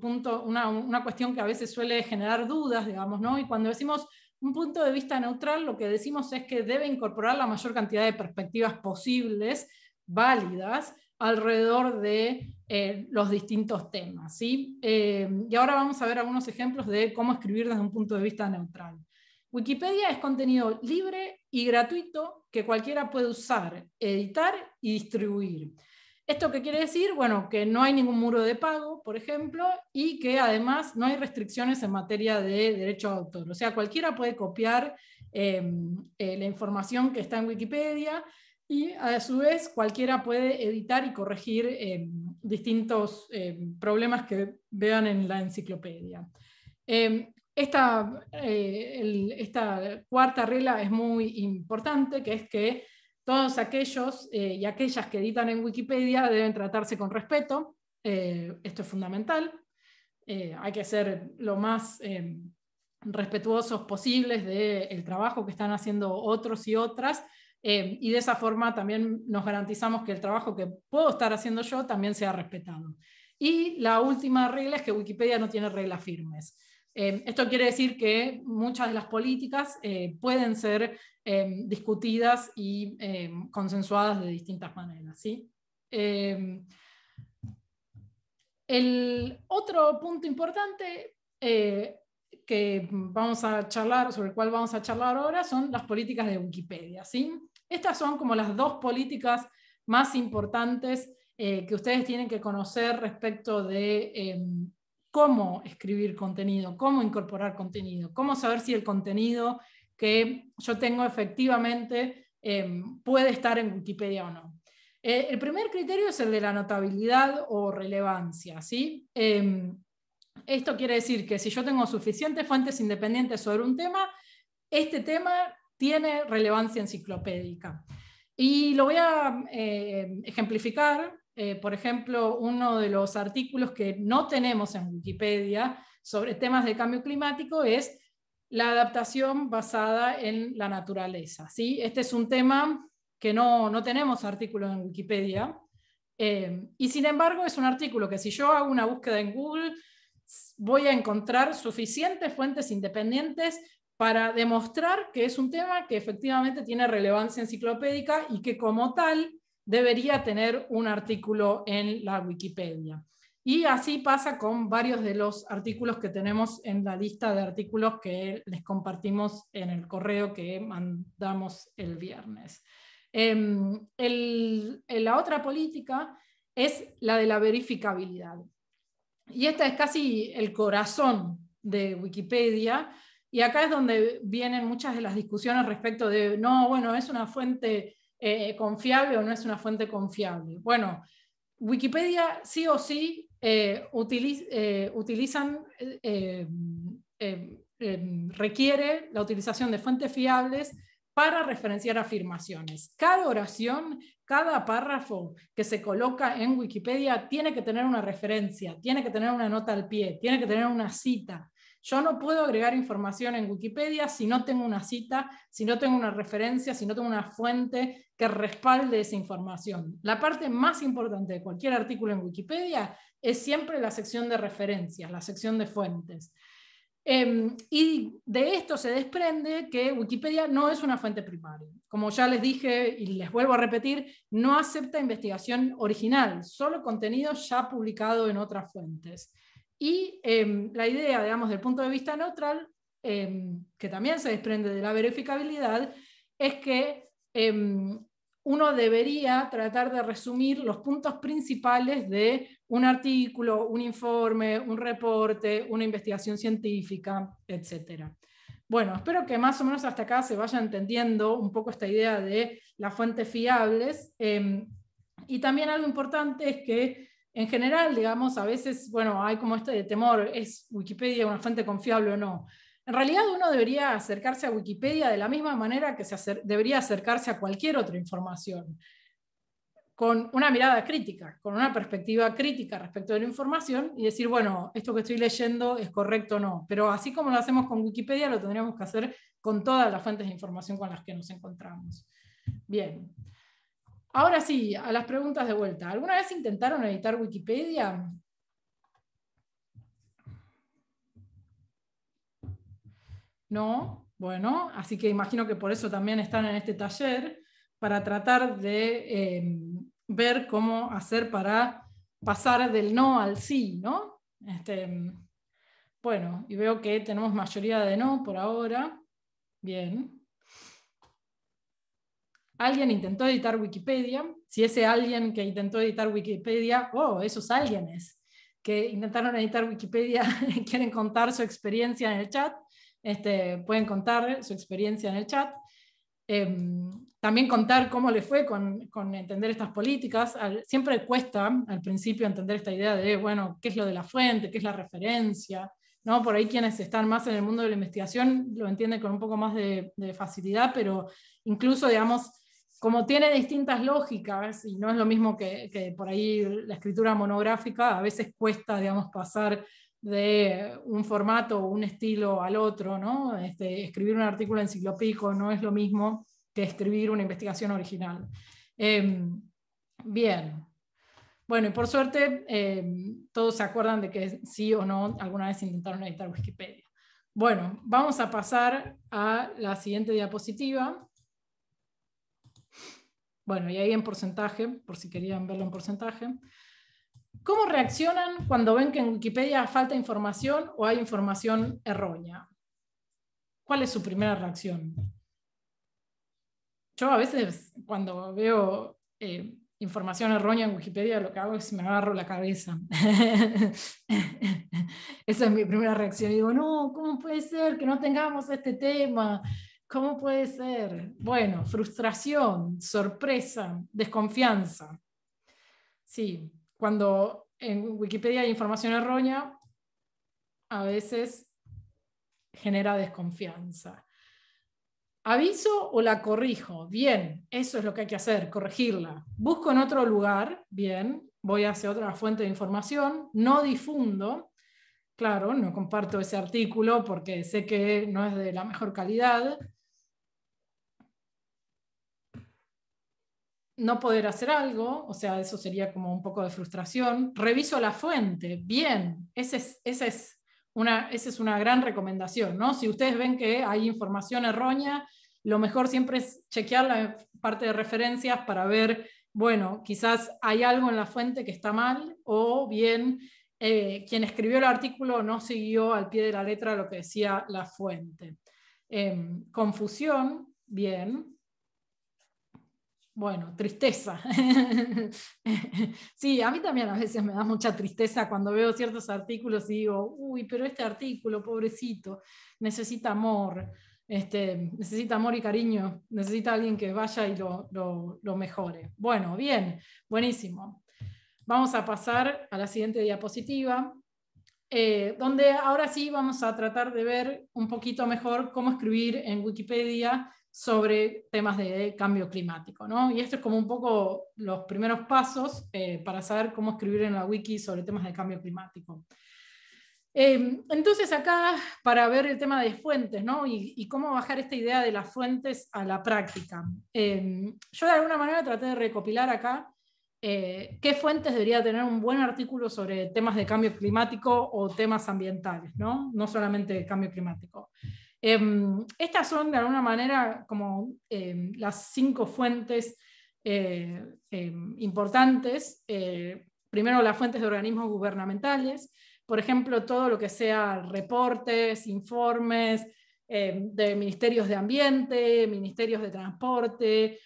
punto, una, una cuestión que a veces suele generar dudas, digamos, ¿no? Y cuando decimos un punto de vista neutral lo que decimos es que debe incorporar la mayor cantidad de perspectivas posibles, válidas, alrededor de eh, los distintos temas. ¿sí? Eh, y ahora vamos a ver algunos ejemplos de cómo escribir desde un punto de vista neutral. Wikipedia es contenido libre y gratuito que cualquiera puede usar, editar y distribuir. ¿Esto qué quiere decir? Bueno, que no hay ningún muro de pago, por ejemplo, y que además no hay restricciones en materia de derecho de autor. O sea, cualquiera puede copiar em, eh, la información que está en Wikipedia y a su vez cualquiera puede editar y corregir em, distintos em, problemas que vean en la enciclopedia. Esta, eh, esta cuarta regla es muy importante, que es que todos aquellos eh, y aquellas que editan en Wikipedia deben tratarse con respeto. Eh, esto es fundamental. Eh, hay que ser lo más respetuosos posibles del trabajo que están haciendo otros y otras. y de esa forma también nos garantizamos que el trabajo que puedo estar haciendo yo también sea respetado. Y la última regla es que Wikipedia no tiene reglas firmes. Em, esto quiere decir que muchas de las políticas eh, pueden ser em, discutidas y em, consensuadas de distintas maneras. ¿sí? el otro punto importante eh, que vamos a charlar, sobre el cual vamos a charlar ahora, son las políticas de Wikipedia. ¿sí? Estas son como las dos políticas más importantes eh, que ustedes tienen que conocer respecto de cómo escribir contenido, cómo incorporar contenido, cómo saber si el contenido que yo tengo efectivamente em, puede estar en Wikipedia o no. Eh, el primer criterio es el de la notabilidad o relevancia. ¿sí? Em, esto quiere decir que si yo tengo suficientes fuentes independientes sobre un tema, este tema tiene relevancia enciclopédica. Y lo voy a eh, ejemplificar eh, por ejemplo, uno de los artículos que no tenemos en Wikipedia sobre temas de cambio climático es la adaptación basada en la naturaleza. ¿sí? Este es un tema que no, tenemos artículo en Wikipedia. Eh, y sin embargo, es un artículo que si yo hago una búsqueda en Google, voy a encontrar suficientes fuentes independientes para demostrar que es un tema que efectivamente tiene relevancia enciclopédica y que como tal debería tener un artículo en la Wikipedia. Y así pasa con varios de los artículos que tenemos en la lista de artículos que les compartimos en el correo que mandamos el viernes. Em, la otra política es la de la verificabilidad. Y esta es casi el corazón de Wikipedia. Y acá es donde vienen muchas de las discusiones respecto de, no, bueno, es una fuente eh, confiable o no es una fuente confiable. Bueno, Wikipedia sí o sí eh, eh, utilizan, em, em, requiere la utilización de fuentes fiables para referenciar afirmaciones. Cada oración, cada párrafo que se coloca en Wikipedia tiene que tener una referencia, tiene que tener una nota al pie, tiene que tener una cita. Yo no puedo agregar información en Wikipedia si no tengo una cita, si no tengo una referencia, si no tengo una fuente que respalde esa información. La parte más importante de cualquier artículo en Wikipedia es siempre la sección de referencias, la sección de fuentes. Em, y de esto se desprende que Wikipedia no es una fuente primaria. Como ya les dije y les vuelvo a repetir, no acepta investigación original, solo contenido ya publicado en otras fuentes. Y em, la idea, digamos, del punto de vista neutral, em, que también se desprende de la verificabilidad, es que em, uno debería tratar de resumir los puntos principales de un artículo, un informe, un reporte, una investigación científica, etc. Bueno, espero que más o menos hasta acá se vaya entendiendo un poco esta idea de las fuentes fiables. y también algo importante es que en general, digamos, a veces, bueno, hay como este de temor, ¿es Wikipedia una fuente confiable o no? En realidad uno debería acercarse a Wikipedia de la misma manera que se debería acercarse a cualquier otra información, con una mirada crítica, con una perspectiva crítica respecto de la información y decir, bueno, esto que estoy leyendo es correcto o no. Pero así como lo hacemos con Wikipedia, lo tendríamos que hacer con todas las fuentes de información con las que nos encontramos. Bien. Ahora sí, a las preguntas de vuelta. ¿Alguna vez intentaron editar Wikipedia? No, bueno, así que imagino que por eso también están en este taller, para tratar de em, ver cómo hacer para pasar del no al sí, ¿no? Este, em, bueno, y veo que tenemos mayoría de no por ahora. Bien alguien intentó editar Wikipedia, si ese alguien que intentó editar Wikipedia, oh, esos alguienes que intentaron editar Wikipedia quieren contar su experiencia en el chat, este, pueden contar su experiencia en el chat. Em, también contar cómo le fue con, entender estas políticas. siempre cuesta al principio entender esta idea de, bueno, qué es lo de la fuente, qué es la referencia. ¿no? Por ahí quienes están más en el mundo de la investigación lo entienden con un poco más de facilidad, pero incluso, digamos, como tiene distintas lógicas y no es lo mismo que, por ahí la escritura monográfica, a veces cuesta, digamos, pasar de un formato o un estilo al otro, ¿no? Este, escribir un artículo enciclopédico no es lo mismo que escribir una investigación original. Em, bien. Bueno, y por suerte em, todos se acuerdan de que sí o no alguna vez intentaron editar Wikipedia. Bueno, vamos a pasar a la siguiente diapositiva. Bueno, y ahí en porcentaje, por si querían verlo en porcentaje. ¿Cómo reaccionan cuando ven que en Wikipedia falta información o hay información errónea? ¿Cuál es su primera reacción? Yo a veces cuando veo eh, información errónea en Wikipedia, lo que hago es me agarro la cabeza. Esa es mi primera reacción. digo, no, ¿cómo puede ser que no tengamos este tema? ¿Cómo puede ser? Bueno, frustración, sorpresa, desconfianza. Sí, cuando en Wikipedia hay información errónea, a veces genera desconfianza. ¿Aviso o la corrijo? Bien, eso es lo que hay que hacer, corregirla. Busco en otro lugar, bien, voy hacia otra fuente de información, no difundo, claro, no comparto ese artículo porque sé que no es de la mejor calidad, no poder hacer algo, o sea, eso sería como un poco de frustración. Reviso la fuente, bien, esa es, una, es una gran recomendación, ¿no? Si ustedes ven que hay información errónea, lo mejor siempre es chequear la parte de referencias para ver, bueno, quizás hay algo en la fuente que está mal o bien eh, quien escribió el artículo no siguió al pie de la letra lo que decía la fuente. Em, confusión, bien, bueno, tristeza. sí, a mí también a veces me da mucha tristeza cuando veo ciertos artículos y digo, uy, pero este artículo, pobrecito, necesita amor, este, necesita amor y cariño, necesita alguien que vaya y lo, lo, mejore. Bueno, bien, buenísimo. Vamos a pasar a la siguiente diapositiva. Eh, donde ahora sí vamos a tratar de ver un poquito mejor cómo escribir en Wikipedia sobre temas de cambio climático. ¿no? Y esto es como un poco los primeros pasos eh, para saber cómo escribir en la wiki sobre temas de cambio climático. Eh, entonces acá, para ver el tema de fuentes y, cómo bajar esta idea de las fuentes a la práctica. Eh, yo de alguna manera traté de recopilar acá qué fuentes debería tener un buen artículo sobre temas de cambio climático o temas ambientales, ¿no? No solamente cambio climático. Em, estas son de alguna manera como em, las cinco fuentes eh, em, importantes. Eh, primero las fuentes de organismos gubernamentales, por ejemplo, todo lo que sea reportes, informes de ministerios de ambiente, ministerios de transporte,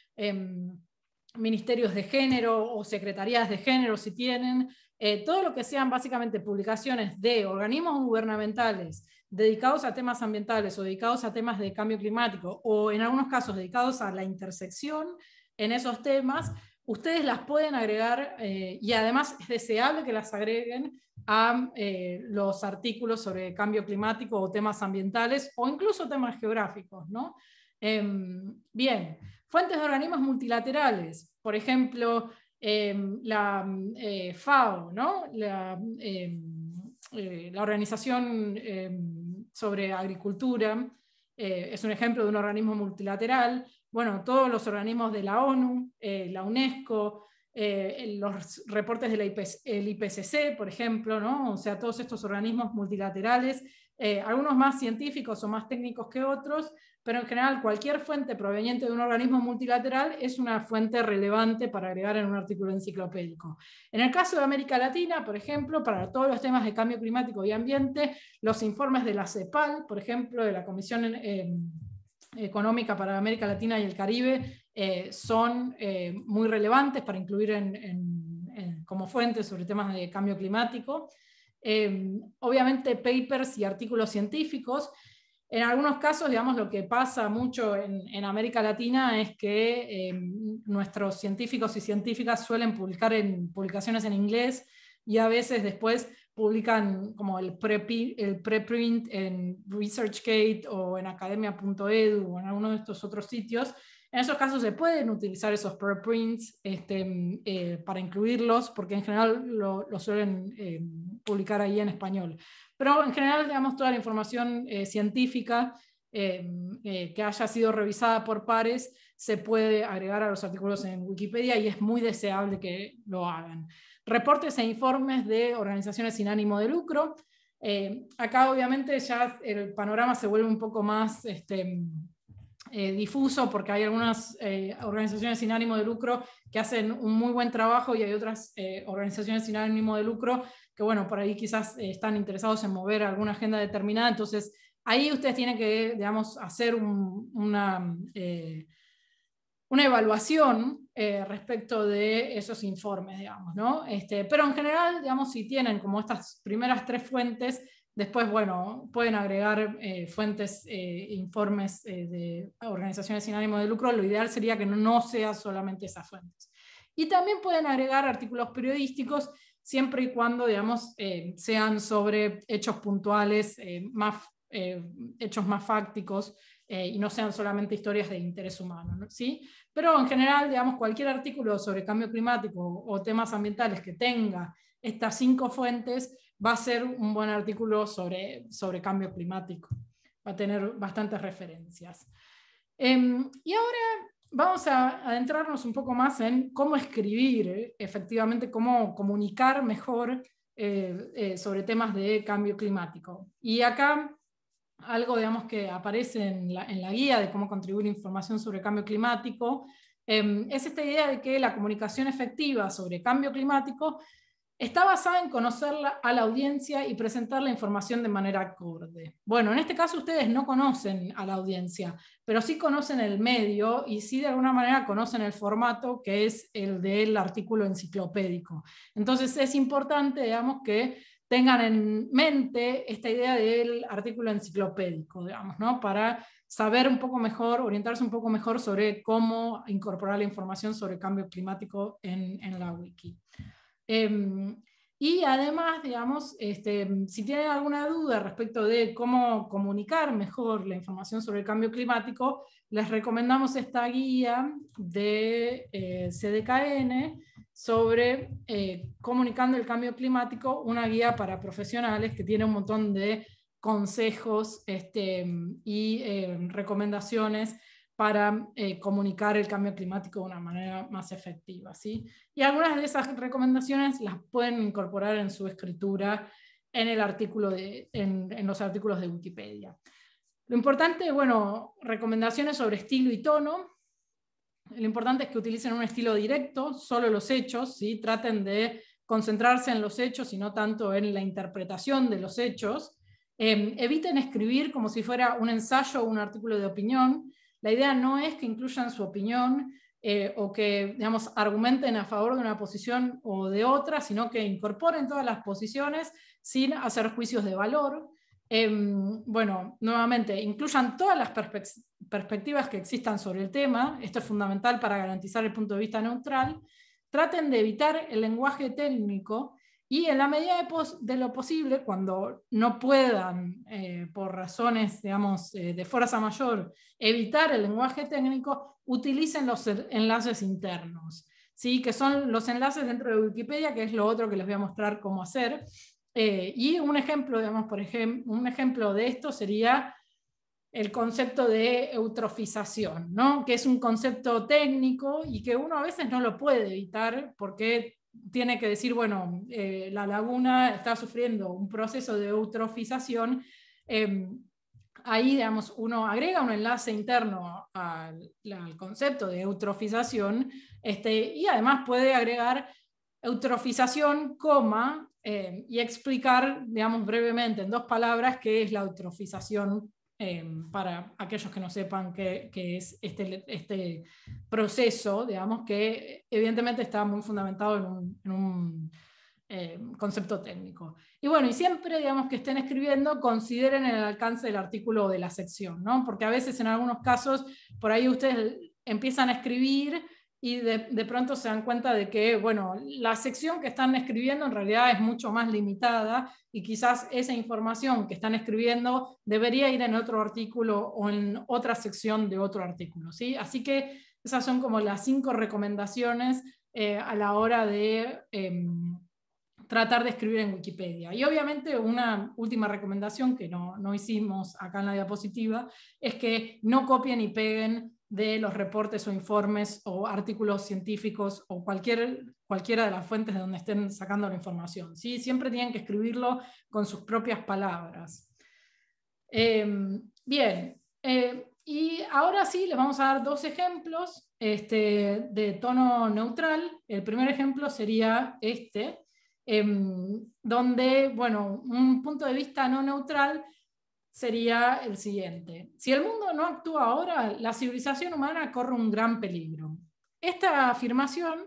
ministerios de género o secretarías de género si tienen, eh, todo lo que sean básicamente publicaciones de organismos gubernamentales dedicados a temas ambientales o dedicados a temas de cambio climático o en algunos casos dedicados a la intersección en esos temas, ustedes las pueden agregar eh, y además es deseable que las agreguen a eh, los artículos sobre cambio climático o temas ambientales o incluso temas geográficos. ¿no? Em, bien, fuentes de organismos multilaterales, por ejemplo, em, la eh, FAO, ¿no? la em, eh, la Organización em, sobre Agricultura eh, es un ejemplo de un organismo multilateral. Bueno, todos los organismos de la ONU, eh, la UNESCO, los reportes del IPCC, por ejemplo, ¿no? o sea, todos estos organismos multilaterales, algunos más científicos o más técnicos que otros, pero en general cualquier fuente proveniente de un organismo multilateral es una fuente relevante para agregar en un artículo enciclopédico. En el caso de América Latina, por ejemplo, para todos los temas de cambio climático y ambiente, los informes de la CEPAL, por ejemplo, de la Comisión eh, Económica para América Latina y el Caribe, eh, son eh, muy relevantes para incluir como fuentes sobre temas de cambio climático. obviamente, papers y artículos científicos en algunos casos, digamos, lo que pasa mucho en, América Latina es que em, nuestros científicos y científicas suelen publicar en publicaciones en inglés y a veces después publican como el, preprint, en ResearchGate o en academia.edu o en alguno de estos otros sitios. En esos casos se pueden utilizar esos preprints este, em, eh, para incluirlos, porque en general lo, suelen em, publicar ahí en español. Pero en general, digamos, toda la información eh, científica eh, eh, que haya sido revisada por pares se puede agregar a los artículos en Wikipedia y es muy deseable que lo hagan. Reportes e informes de organizaciones sin ánimo de lucro. acá obviamente ya el panorama se vuelve un poco más este, eh, difuso porque hay algunas eh, organizaciones sin ánimo de lucro que hacen un muy buen trabajo y hay otras eh, organizaciones sin ánimo de lucro que, bueno, por ahí quizás están interesados en mover alguna agenda determinada. Entonces, ahí ustedes tienen que, digamos, hacer una, una evaluación respecto de esos informes, digamos, ¿no? Este, pero en general, digamos, si tienen como estas primeras tres fuentes, Después, bueno, pueden agregar eh, fuentes, e informes eh, de organizaciones sin ánimo de lucro. Lo ideal sería que no, sean solamente esas fuentes. Y también pueden agregar artículos periodísticos siempre y cuando, digamos, sean sobre hechos puntuales, más, hechos más fácticos y no sean solamente historias de interés humano. ¿Sí? Pero en general, digamos, cualquier artículo sobre cambio climático o temas ambientales que tenga estas cinco fuentes va a ser un buen artículo sobre, sobre cambio climático. Va a tener bastantes referencias. Em, y ahora vamos a adentrarnos un poco más en cómo escribir, efectivamente, cómo comunicar mejor eh, eh, sobre temas de cambio climático. Y acá algo, digamos, que aparece en la, en la guía de cómo contribuir información sobre cambio climático, em, es esta idea de que la comunicación efectiva sobre cambio climático Está basada en conocer a la audiencia y presentar la información de manera acorde. Bueno, en este caso ustedes no conocen a la audiencia, pero sí conocen el medio y sí de alguna manera conocen el formato que es el del artículo enciclopédico. Entonces es importante, digamos, que tengan en mente esta idea del artículo enciclopédico, ¿no? Para saber un poco mejor, orientarse un poco mejor sobre cómo incorporar la información sobre cambio climático en la wiki. Em, y además, digamos, este, si tienen alguna duda respecto de cómo comunicar mejor la información sobre el cambio climático, les recomendamos esta guía de eh, CDKN sobre eh, comunicando el cambio climático, una guía para profesionales que tiene un montón de consejos este, y eh, recomendaciones para eh, comunicar el cambio climático de una manera más efectiva. Y algunas de esas recomendaciones las pueden incorporar en su escritura en, el en, los artículos de Wikipedia. Lo importante, bueno, recomendaciones sobre estilo y tono. Lo importante es que utilicen un estilo directo, solo los hechos, ¿sí? traten de concentrarse en los hechos y no tanto en la interpretación de los hechos. Em, eviten escribir como si fuera un ensayo o un artículo de opinión la idea no es que incluyan su opinión eh, o que, digamos, argumenten a favor de una posición o de otra, sino que incorporen todas las posiciones sin hacer juicios de valor. Em, bueno, nuevamente, incluyan todas las perspectivas que existan sobre el tema. Esto es fundamental para garantizar el punto de vista neutral. Traten de evitar el lenguaje técnico y en la medida de, lo posible, cuando no puedan, eh, por razones, digamos, eh, de fuerza mayor, evitar el lenguaje técnico, utilicen los enlaces internos, ¿sí? que son los enlaces dentro de Wikipedia, que es lo otro que les voy a mostrar cómo hacer. Eh, y un ejemplo, digamos, por un ejemplo de esto sería el concepto de eutrofización, ¿no? que es un concepto técnico y que uno a veces no lo puede evitar porque tiene que decir, bueno, eh, la laguna está sufriendo un proceso de eutrofización, em, ahí, digamos, uno agrega un enlace interno al, concepto de eutrofización este, y además puede agregar eutrofización, coma, em, y explicar, digamos, brevemente en dos palabras qué es la eutrofización Em, para aquellos que no sepan qué, es este, este, proceso, digamos, que evidentemente está muy fundamentado en un, eh, concepto técnico. Y bueno, y siempre, digamos, que estén escribiendo, consideren el alcance del artículo o de la sección, ¿no? Porque a veces en algunos casos, por ahí ustedes empiezan a escribir y de, pronto se dan cuenta de que, bueno, la sección que están escribiendo en realidad es mucho más limitada y quizás esa información que están escribiendo debería ir en otro artículo o en otra sección de otro artículo, ¿sí? Así que esas son como las cinco recomendaciones eh, a la hora de em, tratar de escribir en Wikipedia. Y obviamente una última recomendación que no, no hicimos acá en la diapositiva es que no copien y peguen de los reportes o informes o artículos científicos o cualquier, cualquiera de las fuentes de donde estén sacando la información. ¿sí? Siempre tienen que escribirlo con sus propias palabras. Em, bien, eh, y ahora sí les vamos a dar dos ejemplos este, de tono neutral. El primer ejemplo sería este, em, donde, bueno, un punto de vista no neutral sería el siguiente. Si el mundo no actúa ahora, la civilización humana corre un gran peligro. Esta afirmación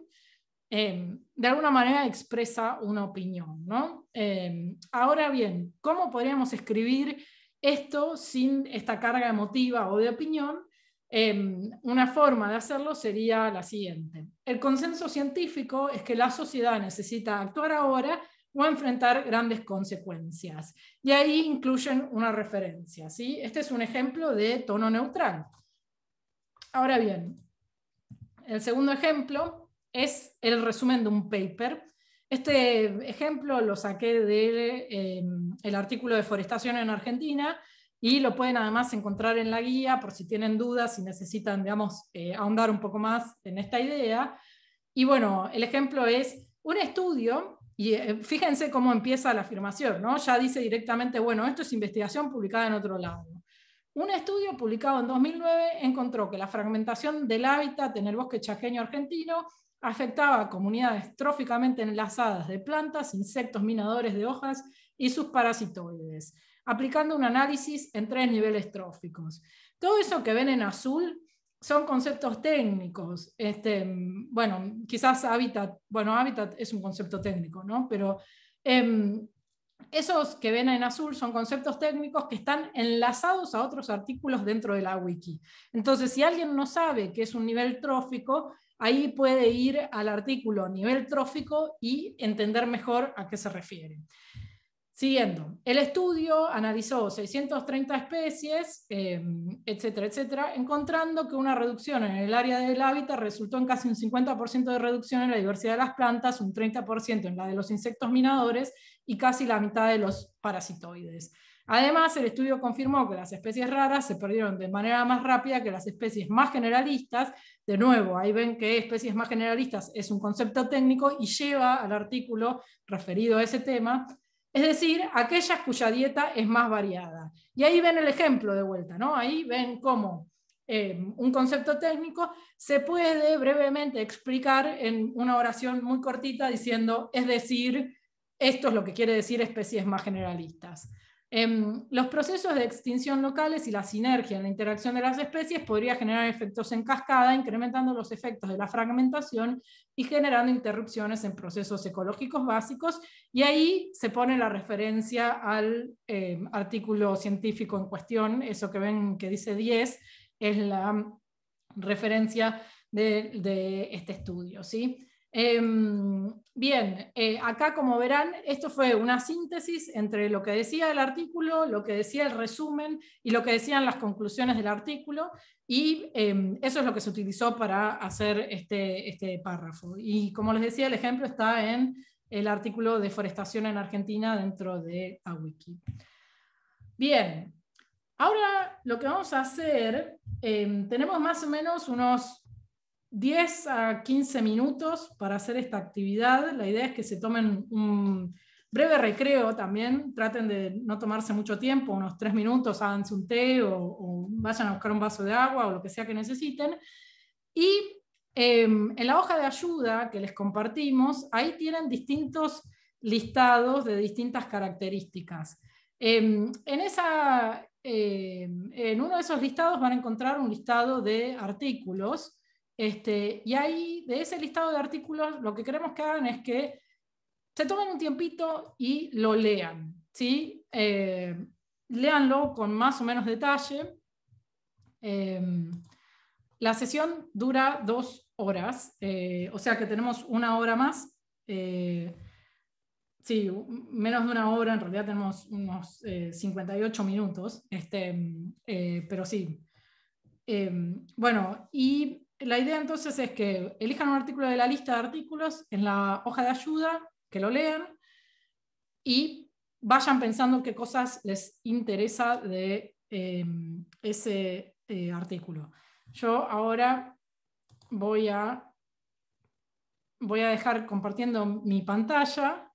em, de alguna manera expresa una opinión. ¿no? Em, ahora bien, ¿cómo podríamos escribir esto sin esta carga emotiva o de opinión? Em, una forma de hacerlo sería la siguiente. El consenso científico es que la sociedad necesita actuar ahora o a enfrentar grandes consecuencias. Y ahí incluyen una referencia. ¿sí? Este es un ejemplo de tono neutral. Ahora bien, el segundo ejemplo es el resumen de un paper. Este ejemplo lo saqué del em, artículo de Forestación en Argentina y lo pueden además encontrar en la guía por si tienen dudas, si necesitan, digamos, eh, ahondar un poco más en esta idea. Y bueno, el ejemplo es un estudio y eh, fíjense cómo empieza la afirmación, ¿no? Ya dice directamente, bueno, esto es investigación publicada en otro lado. Un estudio publicado en 2009 encontró que la fragmentación del hábitat en el bosque chaqueño argentino afectaba a comunidades tróficamente enlazadas de plantas, insectos minadores de hojas y sus parasitoides, aplicando un análisis en tres niveles tróficos. Todo eso que ven en azul son conceptos técnicos. Este, bueno, quizás hábitat, bueno, hábitat es un concepto técnico, ¿no? Pero em, esos que ven en azul son conceptos técnicos que están enlazados a otros artículos dentro de la wiki. Entonces, si alguien no sabe qué es un nivel trófico, ahí puede ir al artículo nivel trófico y entender mejor a qué se refiere. Siguiendo, el estudio analizó 630 especies, em, etcétera, etcétera, encontrando que una reducción en el área del hábitat resultó en casi un 50% de reducción en la diversidad de las plantas, un 30% en la de los insectos minadores y casi la mitad de los parasitoides. Además, el estudio confirmó que las especies raras se perdieron de manera más rápida que las especies más generalistas. De nuevo, ahí ven que especies más generalistas es un concepto técnico y lleva al artículo referido a ese tema es decir, aquellas cuya dieta es más variada. Y ahí ven el ejemplo de vuelta, ¿no? Ahí ven cómo eh, un concepto técnico se puede brevemente explicar en una oración muy cortita diciendo, es decir, esto es lo que quiere decir especies más generalistas. Em, los procesos de extinción locales y la sinergia en la interacción de las especies podría generar efectos en cascada, incrementando los efectos de la fragmentación y generando interrupciones en procesos ecológicos básicos. Y ahí se pone la referencia al em, artículo científico en cuestión, eso que ven que dice 10, es la referencia de, este estudio. ¿sí? Em, Bien, eh, acá como verán, esto fue una síntesis entre lo que decía el artículo, lo que decía el resumen y lo que decían las conclusiones del artículo, y em, eso es lo que se utilizó para hacer este, este, párrafo. Y como les decía, el ejemplo está en el artículo de Deforestación en Argentina dentro de AWIKI. Bien, ahora lo que vamos a hacer, em, tenemos más o menos unos 10 a 15 minutos para hacer esta actividad. La idea es que se tomen un breve recreo también, traten de no tomarse mucho tiempo, unos 3 minutos, háganse un té o, vayan a buscar un vaso de agua o lo que sea que necesiten. Y em, en la hoja de ayuda que les compartimos, ahí tienen distintos listados de distintas características. Em, en, em, en uno de esos listados van a encontrar un listado de artículos este, y ahí, de ese listado de artículos, lo que queremos que hagan es que se tomen un tiempito y lo lean. ¿sí? Eh, con más o menos detalle. Eh, la sesión dura dos horas, eh, o sea que tenemos una hora más. sí, menos de una hora, en realidad tenemos unos 58 minutos, este, pero sí. bueno, y la idea entonces es que elijan un artículo de la lista de artículos en la hoja de ayuda, que lo lean y vayan pensando qué cosas les interesa de em, ese eh, artículo. Yo ahora voy a, voy a dejar compartiendo mi pantalla,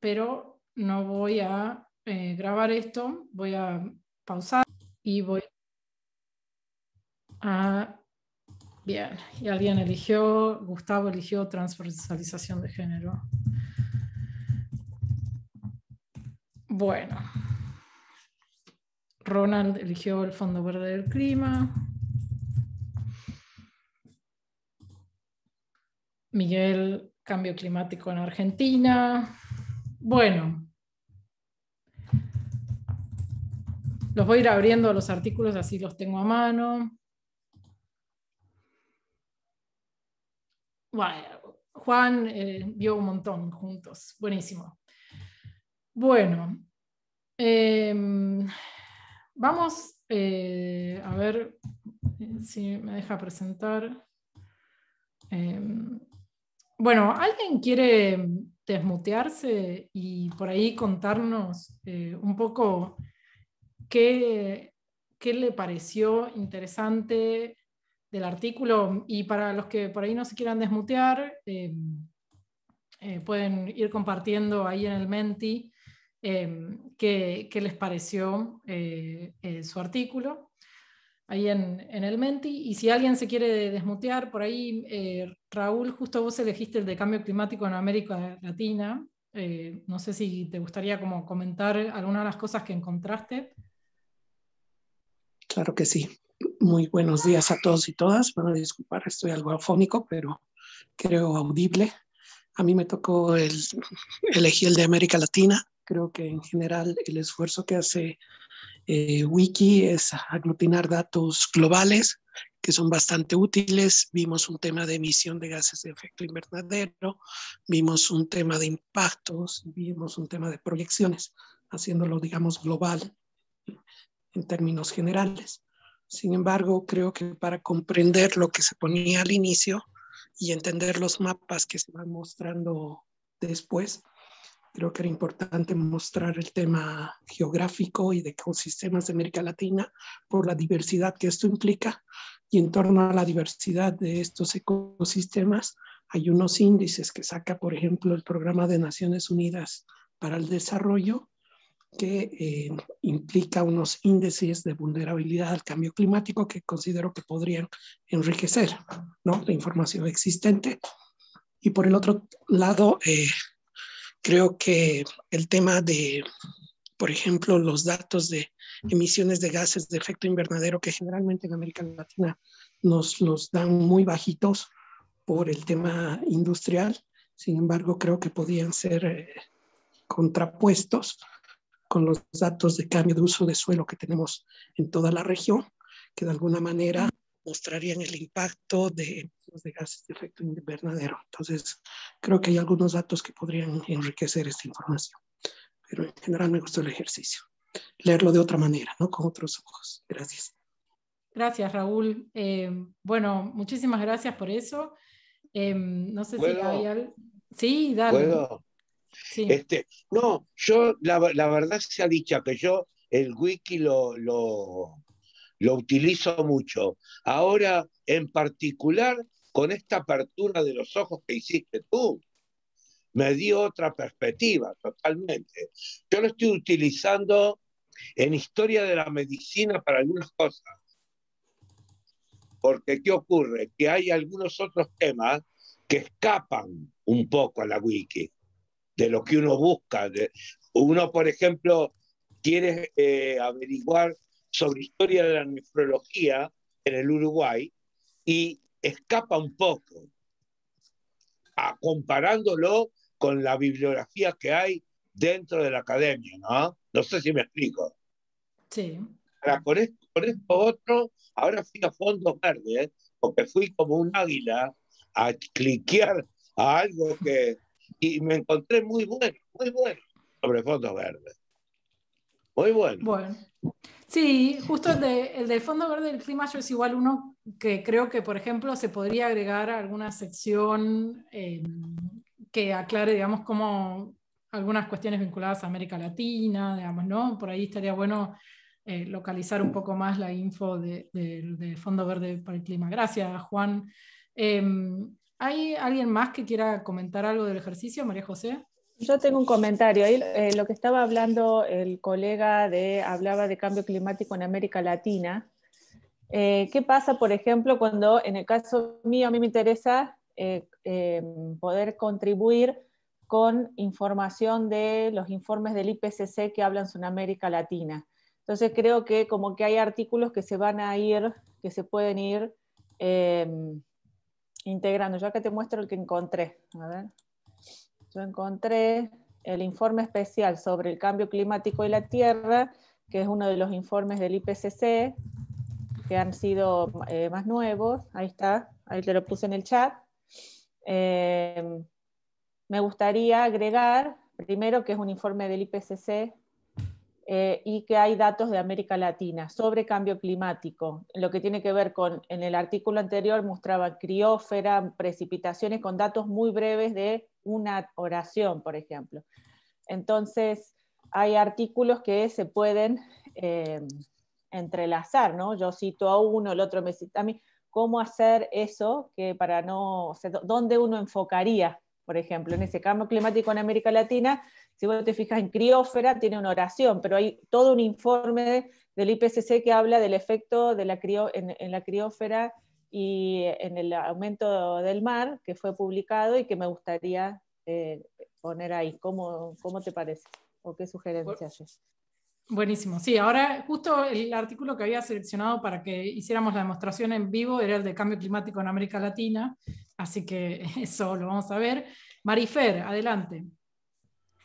pero no voy a eh, grabar esto, voy a pausar y voy a Ah, bien, y alguien eligió, Gustavo eligió transversalización de género. Bueno, Ronald eligió el Fondo Verde del Clima. Miguel, cambio climático en Argentina. Bueno, los voy a ir abriendo los artículos, así los tengo a mano. Juan eh, vio un montón juntos, buenísimo. Bueno, em, vamos eh, a ver eh, si me deja presentar. Em, bueno, ¿alguien quiere desmutearse y por ahí contarnos un poco qué, qué le pareció interesante del artículo. Y para los que por ahí no se quieran desmutear, eh, eh, pueden ir compartiendo ahí en el Menti em, qué, les pareció eh, su artículo. Ahí en, en, el Menti. Y si alguien se quiere desmutear, por ahí, Raúl, justo vos elegiste el de cambio climático en América Latina. no sé si te gustaría como comentar alguna de las cosas que encontraste. Claro que sí. Muy buenos días a todos y todas. Bueno, disculpar, estoy algo afónico, pero creo audible. A mí me tocó el, elegir el de América Latina. Creo que en general el esfuerzo que hace eh, Wiki es aglutinar datos globales que son bastante útiles. Vimos un tema de emisión de gases de efecto invernadero, vimos un tema de impactos, vimos un tema de proyecciones, haciéndolo, digamos, global en términos generales. Sin embargo, creo que para comprender lo que se ponía al inicio y entender los mapas que se van mostrando después, creo que era importante mostrar el tema geográfico y de ecosistemas de América Latina por la diversidad que esto implica. Y en torno a la diversidad de estos ecosistemas, hay unos índices que saca, por ejemplo, el Programa de Naciones Unidas para el Desarrollo, que eh, implica unos índices de vulnerabilidad al cambio climático que considero que podrían enriquecer ¿no? la información existente. Y por el otro lado, eh, creo que el tema de, por ejemplo, los datos de emisiones de gases de efecto invernadero que generalmente en América Latina nos los dan muy bajitos por el tema industrial. Sin embargo, creo que podían ser eh, contrapuestos con los datos de cambio de uso de suelo que tenemos en toda la región, que de alguna manera mostrarían el impacto de los gases de efecto invernadero. Entonces, creo que hay algunos datos que podrían enriquecer esta información, pero en general me gustó el ejercicio. Leerlo de otra manera, ¿no? Con otros ojos. Gracias. Gracias, Raúl. Eh, bueno, muchísimas gracias por eso. Em, no sé si hay algo... Sí, dale. ¿Puedo? Este, no, yo, la, verdad verdad ha dicho que yo el wiki lo, lo, lo utilizo mucho. Ahora, en particular, con esta apertura de los ojos que hiciste tú, me dio otra perspectiva totalmente. Yo lo estoy utilizando en historia de la medicina para algunas cosas. Porque ¿qué ocurre? Que hay algunos otros temas que escapan un poco a la wiki de lo que uno busca. Uno, por ejemplo, quiere eh, averiguar sobre historia de la nefrología en el Uruguay y escapa un poco a, comparándolo con la bibliografía que hay dentro de la academia, ¿no? No sé si me explico. Sí. Ahora, por, esto, por esto otro, ahora fui a fondo verde, porque fui como un águila a cliquear a algo que y me encontré muy bueno, muy bueno sobre fondo verde Muy bueno. Bueno. Sí, justo el, del Fondo Verde del Clima yo es igual uno que creo que, por ejemplo, se podría agregar alguna sección eh, que aclare, digamos, como algunas cuestiones vinculadas a América Latina, digamos, ¿no? Por ahí estaría bueno eh, localizar un poco más la info del Fondo Verde para el Clima. Gracias, Juan. Em, ¿Hay alguien más que quiera comentar algo del ejercicio, María José? Yo tengo un comentario. Eh, lo que estaba hablando el colega de, hablaba de cambio climático en América Latina. Eh, ¿Qué pasa, por ejemplo, cuando en el caso mío a mí me interesa eh, em, poder contribuir con información de los informes del IPCC que hablan sobre América Latina? Entonces creo que como que hay artículos que se van a ir, que se pueden ir em, integrando. Yo acá te muestro el que encontré. Yo encontré el informe especial sobre el cambio climático y la Tierra, que es uno de los informes del IPCC, que han sido eh, más nuevos. Ahí está, ahí te lo puse en el chat. Eh, me gustaría agregar, primero, que es un informe del IPCC eh, y que hay datos de América Latina sobre cambio climático, lo que tiene que ver con, en el artículo anterior mostraba criófera, precipitaciones con datos muy breves de una oración, por ejemplo. Entonces, hay artículos que se pueden eh, entrelazar, ¿no? Yo cito a uno, el otro me cita a mí. ¿Cómo hacer eso? Que para no, ¿Dónde uno enfocaría por ejemplo, en ese cambio climático en América Latina, si vos te fijas en criófera, tiene una oración, pero hay todo un informe del IPCC que habla del efecto de la en, la criófera y en el aumento del mar, que fue publicado y que me gustaría eh, poner ahí. ¿Cómo, te parece? ¿O qué sugerencias? Buenísimo. Sí, ahora justo el artículo que había seleccionado para que hiciéramos la demostración en vivo era el de cambio climático en América Latina, así que eso lo vamos a ver. Marifer, adelante.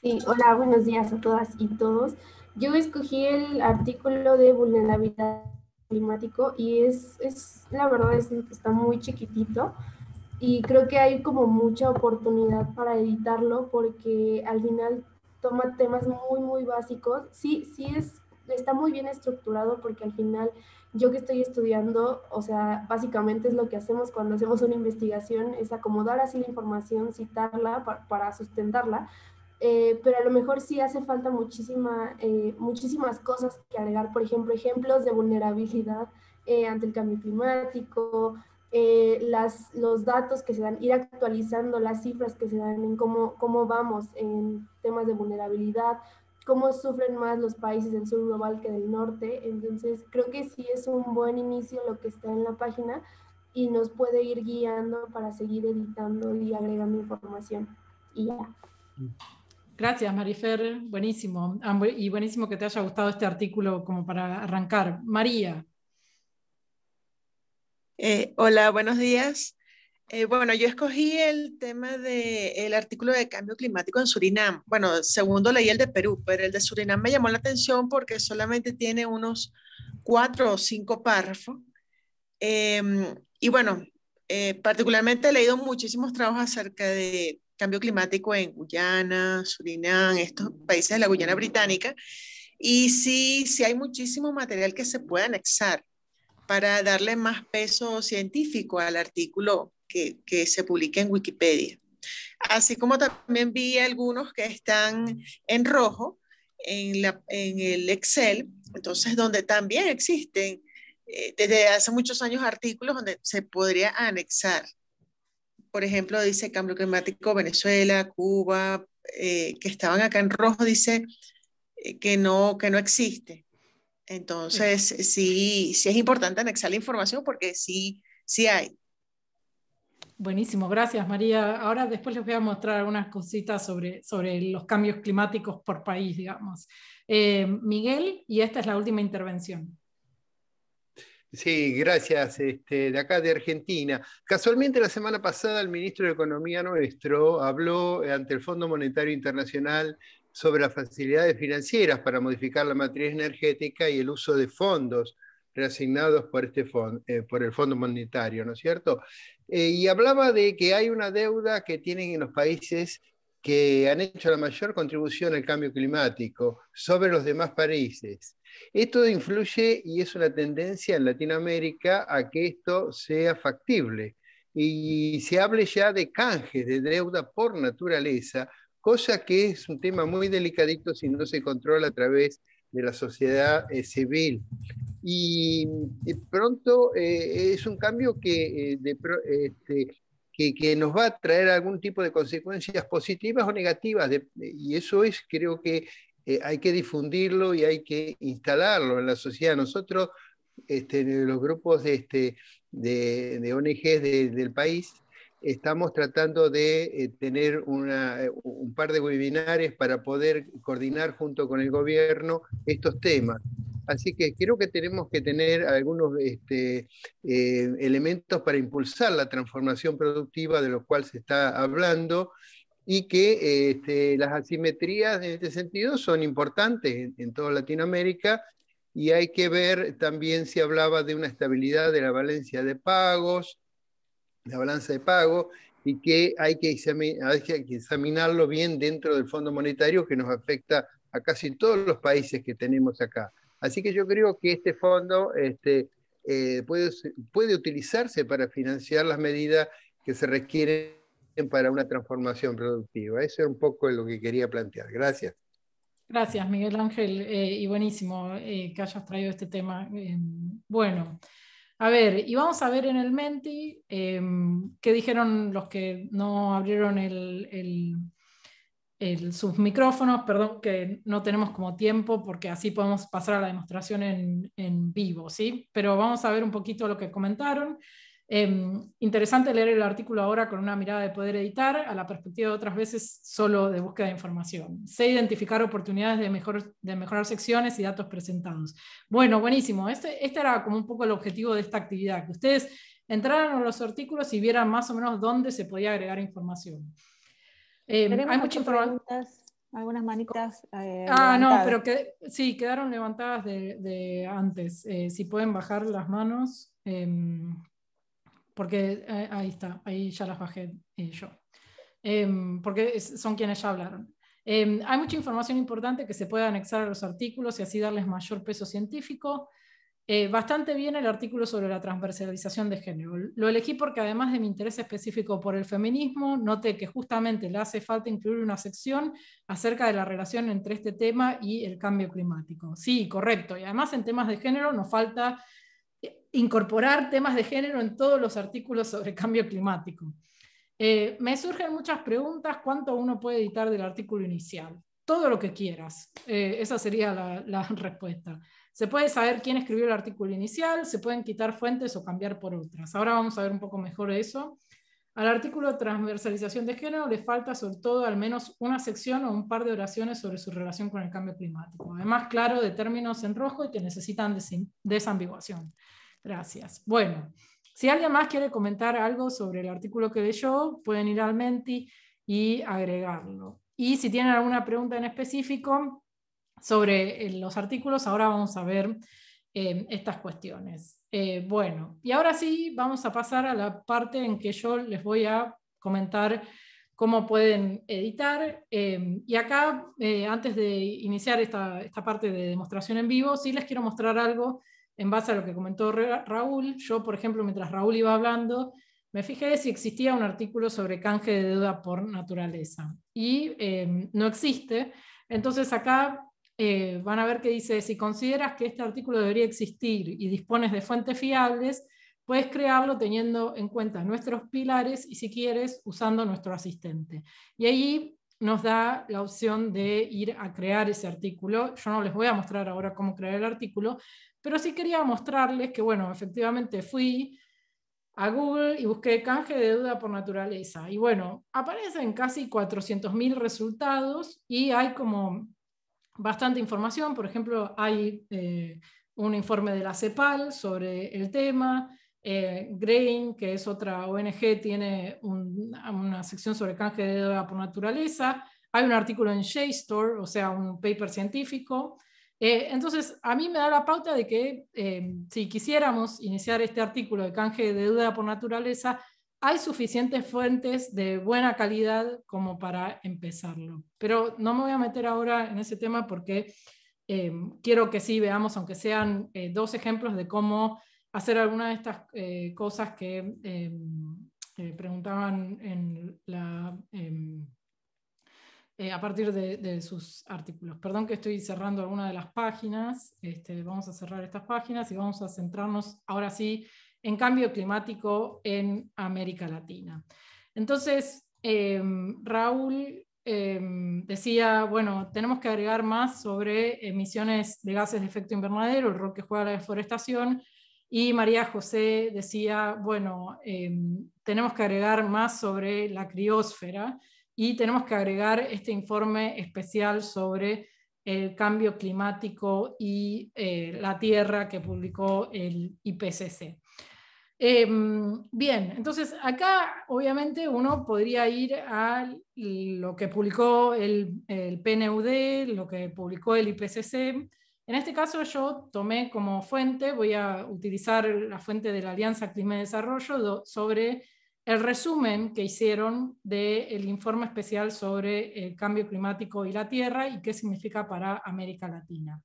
Sí, hola, buenos días a todas y todos. Yo escogí el artículo de vulnerabilidad climático y es, es la verdad, es, que está muy chiquitito y creo que hay como mucha oportunidad para editarlo porque al final toma temas muy, muy básicos. Sí, sí es, está muy bien estructurado porque al final yo que estoy estudiando, o sea, básicamente es lo que hacemos cuando hacemos una investigación, es acomodar así la información, citarla para, sustentarla, eh, pero a lo mejor sí hace falta muchísima, eh, muchísimas cosas que agregar, por ejemplo, ejemplos de vulnerabilidad eh, ante el cambio climático, eh, las, los datos que se dan, ir actualizando las cifras que se dan en cómo, cómo vamos en temas de vulnerabilidad, cómo sufren más los países del sur global que del norte. Entonces, creo que sí es un buen inicio lo que está en la página y nos puede ir guiando para seguir editando y agregando información. Y ya. Gracias, Marifer. Buenísimo. Y buenísimo que te haya gustado este artículo como para arrancar. María. Eh, hola, buenos días. Eh, bueno, yo escogí el tema del artículo de cambio climático en Surinam. Bueno, segundo leí el de Perú, pero el de Surinam me llamó la atención porque solamente tiene unos cuatro o cinco párrafos. Em, y bueno, eh, particularmente he leído muchísimos trabajos acerca de cambio climático en Guyana, Surinam, estos países de la Guyana británica. Y sí, sí hay muchísimo material que se puede anexar para darle más peso científico al artículo que, se publica en Wikipedia. Así como también vi algunos que están en rojo en, el Excel, entonces donde también existen eh, desde hace muchos años artículos donde se podría anexar. Por ejemplo, dice cambio climático, Venezuela, Cuba, eh, que estaban acá en rojo, dice eh, que, no, que no existe. Entonces, sí. es importante anexar la información porque sí, sí hay. Buenísimo, gracias María. Ahora después les voy a mostrar algunas cositas sobre, sobre los cambios climáticos por país, digamos. Eh, Miguel, y esta es la última intervención. Sí, gracias. Este, de acá de Argentina. Casualmente la semana pasada el ministro de Economía nuestro habló eh, ante el Fondo Monetario Internacional sobre las facilidades financieras para modificar la matriz energética y el uso de fondos reasignados por, este eh, por el Fondo Monetario, ¿no es cierto? Eh, y hablaba de que hay una deuda que tienen en los países que han hecho la mayor contribución al cambio climático sobre los demás países. Esto influye y es una tendencia en Latinoamérica a que esto sea factible. Y se hable ya de canjes de deuda por naturaleza cosa que es un tema muy delicadito si no se controla a través de la sociedad eh, civil. Y, pronto eh, es un cambio eh, este, que, que, nos va a traer algún tipo de consecuencias positivas o negativas, y eso es, creo que hay que difundirlo y hay que instalarlo en la sociedad. Nosotros, este, los grupos este, de, de ONGs del país, estamos tratando de eh, tener eh, un par de webinares para poder coordinar junto con el gobierno estos temas. Así que creo que tenemos que tener algunos este, eh, elementos para impulsar la transformación productiva de los cuales se está hablando y que este, las asimetrías en este sentido son importantes en, en, toda Latinoamérica y hay que ver también si hablaba de una estabilidad de la valencia de pagos, la balanza de pago y que hay que, examinarlo bien dentro del Fondo Monetario que nos afecta a casi todos los países que tenemos acá. Así que yo creo que este fondo este, eh, puede, utilizarse para financiar las medidas que se requieren para una transformación productiva. Eso es un poco lo que quería plantear. Gracias. Gracias, Miguel Ángel, eh, y buenísimo eh, que hayas traído este tema. bueno. A ver, y vamos a ver en el Menti em, qué dijeron los que no abrieron el, sus micrófonos. Perdón que no tenemos como tiempo porque así podemos pasar a la demostración en, en vivo, ¿sí? Pero vamos a ver un poquito lo que comentaron. Em, interesante leer el artículo ahora con una mirada de poder editar, a la perspectiva de otras veces solo de búsqueda de información. Sé identificar oportunidades de, mejor, de mejorar secciones y datos presentados. Bueno, buenísimo. Este, este era como un poco el objetivo de esta actividad, que ustedes entraran a los artículos y vieran más o menos dónde se podía agregar información. Em, hay mucha información. Algunas manitas. Eh, ah, no, pero que, sí, quedaron levantadas de, de antes. Eh, si pueden bajar las manos. Em, porque eh, ahí está, ahí ya las bajé eh, yo, em, porque son quienes ya hablaron. Em, hay mucha información importante que se puede anexar a los artículos y así darles mayor peso científico. Eh, bastante bien el artículo sobre la transversalización de género. Lo elegí porque además de mi interés específico por el feminismo, noté que justamente le hace falta incluir una sección acerca de la relación entre este tema y el cambio climático. Sí, correcto. Y además en temas de género nos falta incorporar temas de género en todos los artículos sobre cambio climático. Eh, me surgen muchas preguntas, ¿cuánto uno puede editar del artículo inicial? Todo lo que quieras, eh, esa sería la, la respuesta. Se puede saber quién escribió el artículo inicial, se pueden quitar fuentes o cambiar por otras. Ahora vamos a ver un poco mejor eso. Al artículo transversalización de género le falta sobre todo al menos una sección o un par de oraciones sobre su relación con el cambio climático. Además, claro, de términos en rojo y que necesitan desambiguación. Gracias. Bueno, si alguien más quiere comentar algo sobre el artículo que yo, pueden ir al Menti y agregarlo. Y si tienen alguna pregunta en específico sobre eh, los artículos, ahora vamos a ver eh, estas cuestiones. Eh, bueno, y ahora sí vamos a pasar a la parte en que yo les voy a comentar cómo pueden editar. y acá, antes de iniciar esta, esta parte de demostración en vivo, sí les quiero mostrar algo en base a lo que comentó Raúl, yo, por ejemplo, mientras Raúl iba hablando, me fijé si existía un artículo sobre canje de deuda por naturaleza. Y em, no existe. Entonces acá eh, van a ver que dice, si consideras que este artículo debería existir y dispones de fuentes fiables, puedes crearlo teniendo en cuenta nuestros pilares y si quieres usando nuestro asistente. Y ahí nos da la opción de ir a crear ese artículo. Yo no les voy a mostrar ahora cómo crear el artículo, pero sí quería mostrarles que, bueno, efectivamente fui a Google y busqué canje de deuda por naturaleza. Y bueno, aparecen casi 400.000 resultados y hay como bastante información. Por ejemplo, hay eh, un informe de la CEPAL sobre el tema. Eh, Grain, que es otra ONG, tiene una sección sobre canje de deuda por naturaleza. Hay un artículo en JSTOR, o sea, un paper científico. Eh, entonces, a mí me da la pauta de que eh, si quisiéramos iniciar este artículo de canje de deuda por naturaleza, hay suficientes fuentes de buena calidad como para empezarlo. Pero no me voy a meter ahora en ese tema porque eh, quiero que sí veamos, aunque sean dos ejemplos de cómo hacer alguna de estas cosas que preguntaban en la em, eh, a partir de, sus artículos. Perdón que estoy cerrando alguna de las páginas, este, vamos a cerrar estas páginas y vamos a centrarnos ahora sí en cambio climático en América Latina. Entonces, eh, Raúl eh, decía, bueno, tenemos que agregar más sobre emisiones de gases de efecto invernadero, el rol que juega la deforestación, y María José decía, bueno, tenemos que agregar más sobre la criósfera, y tenemos que agregar este informe especial sobre el cambio climático y eh, la Tierra que publicó el IPCC. Em, bien, entonces acá obviamente uno podría ir a lo que publicó el, el, PNUD, lo que publicó el IPCC. En este caso yo tomé como fuente, voy a utilizar la fuente de la Alianza Clima y Desarrollo sobre el resumen que hicieron del informe especial sobre el cambio climático y la Tierra y qué significa para América Latina.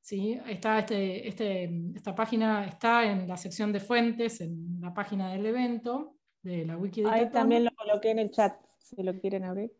¿Sí? Está este, este, esta página está en la sección de fuentes, en la página del evento, de la wiki Ahí también lo coloqué en el chat, si lo quieren abrir.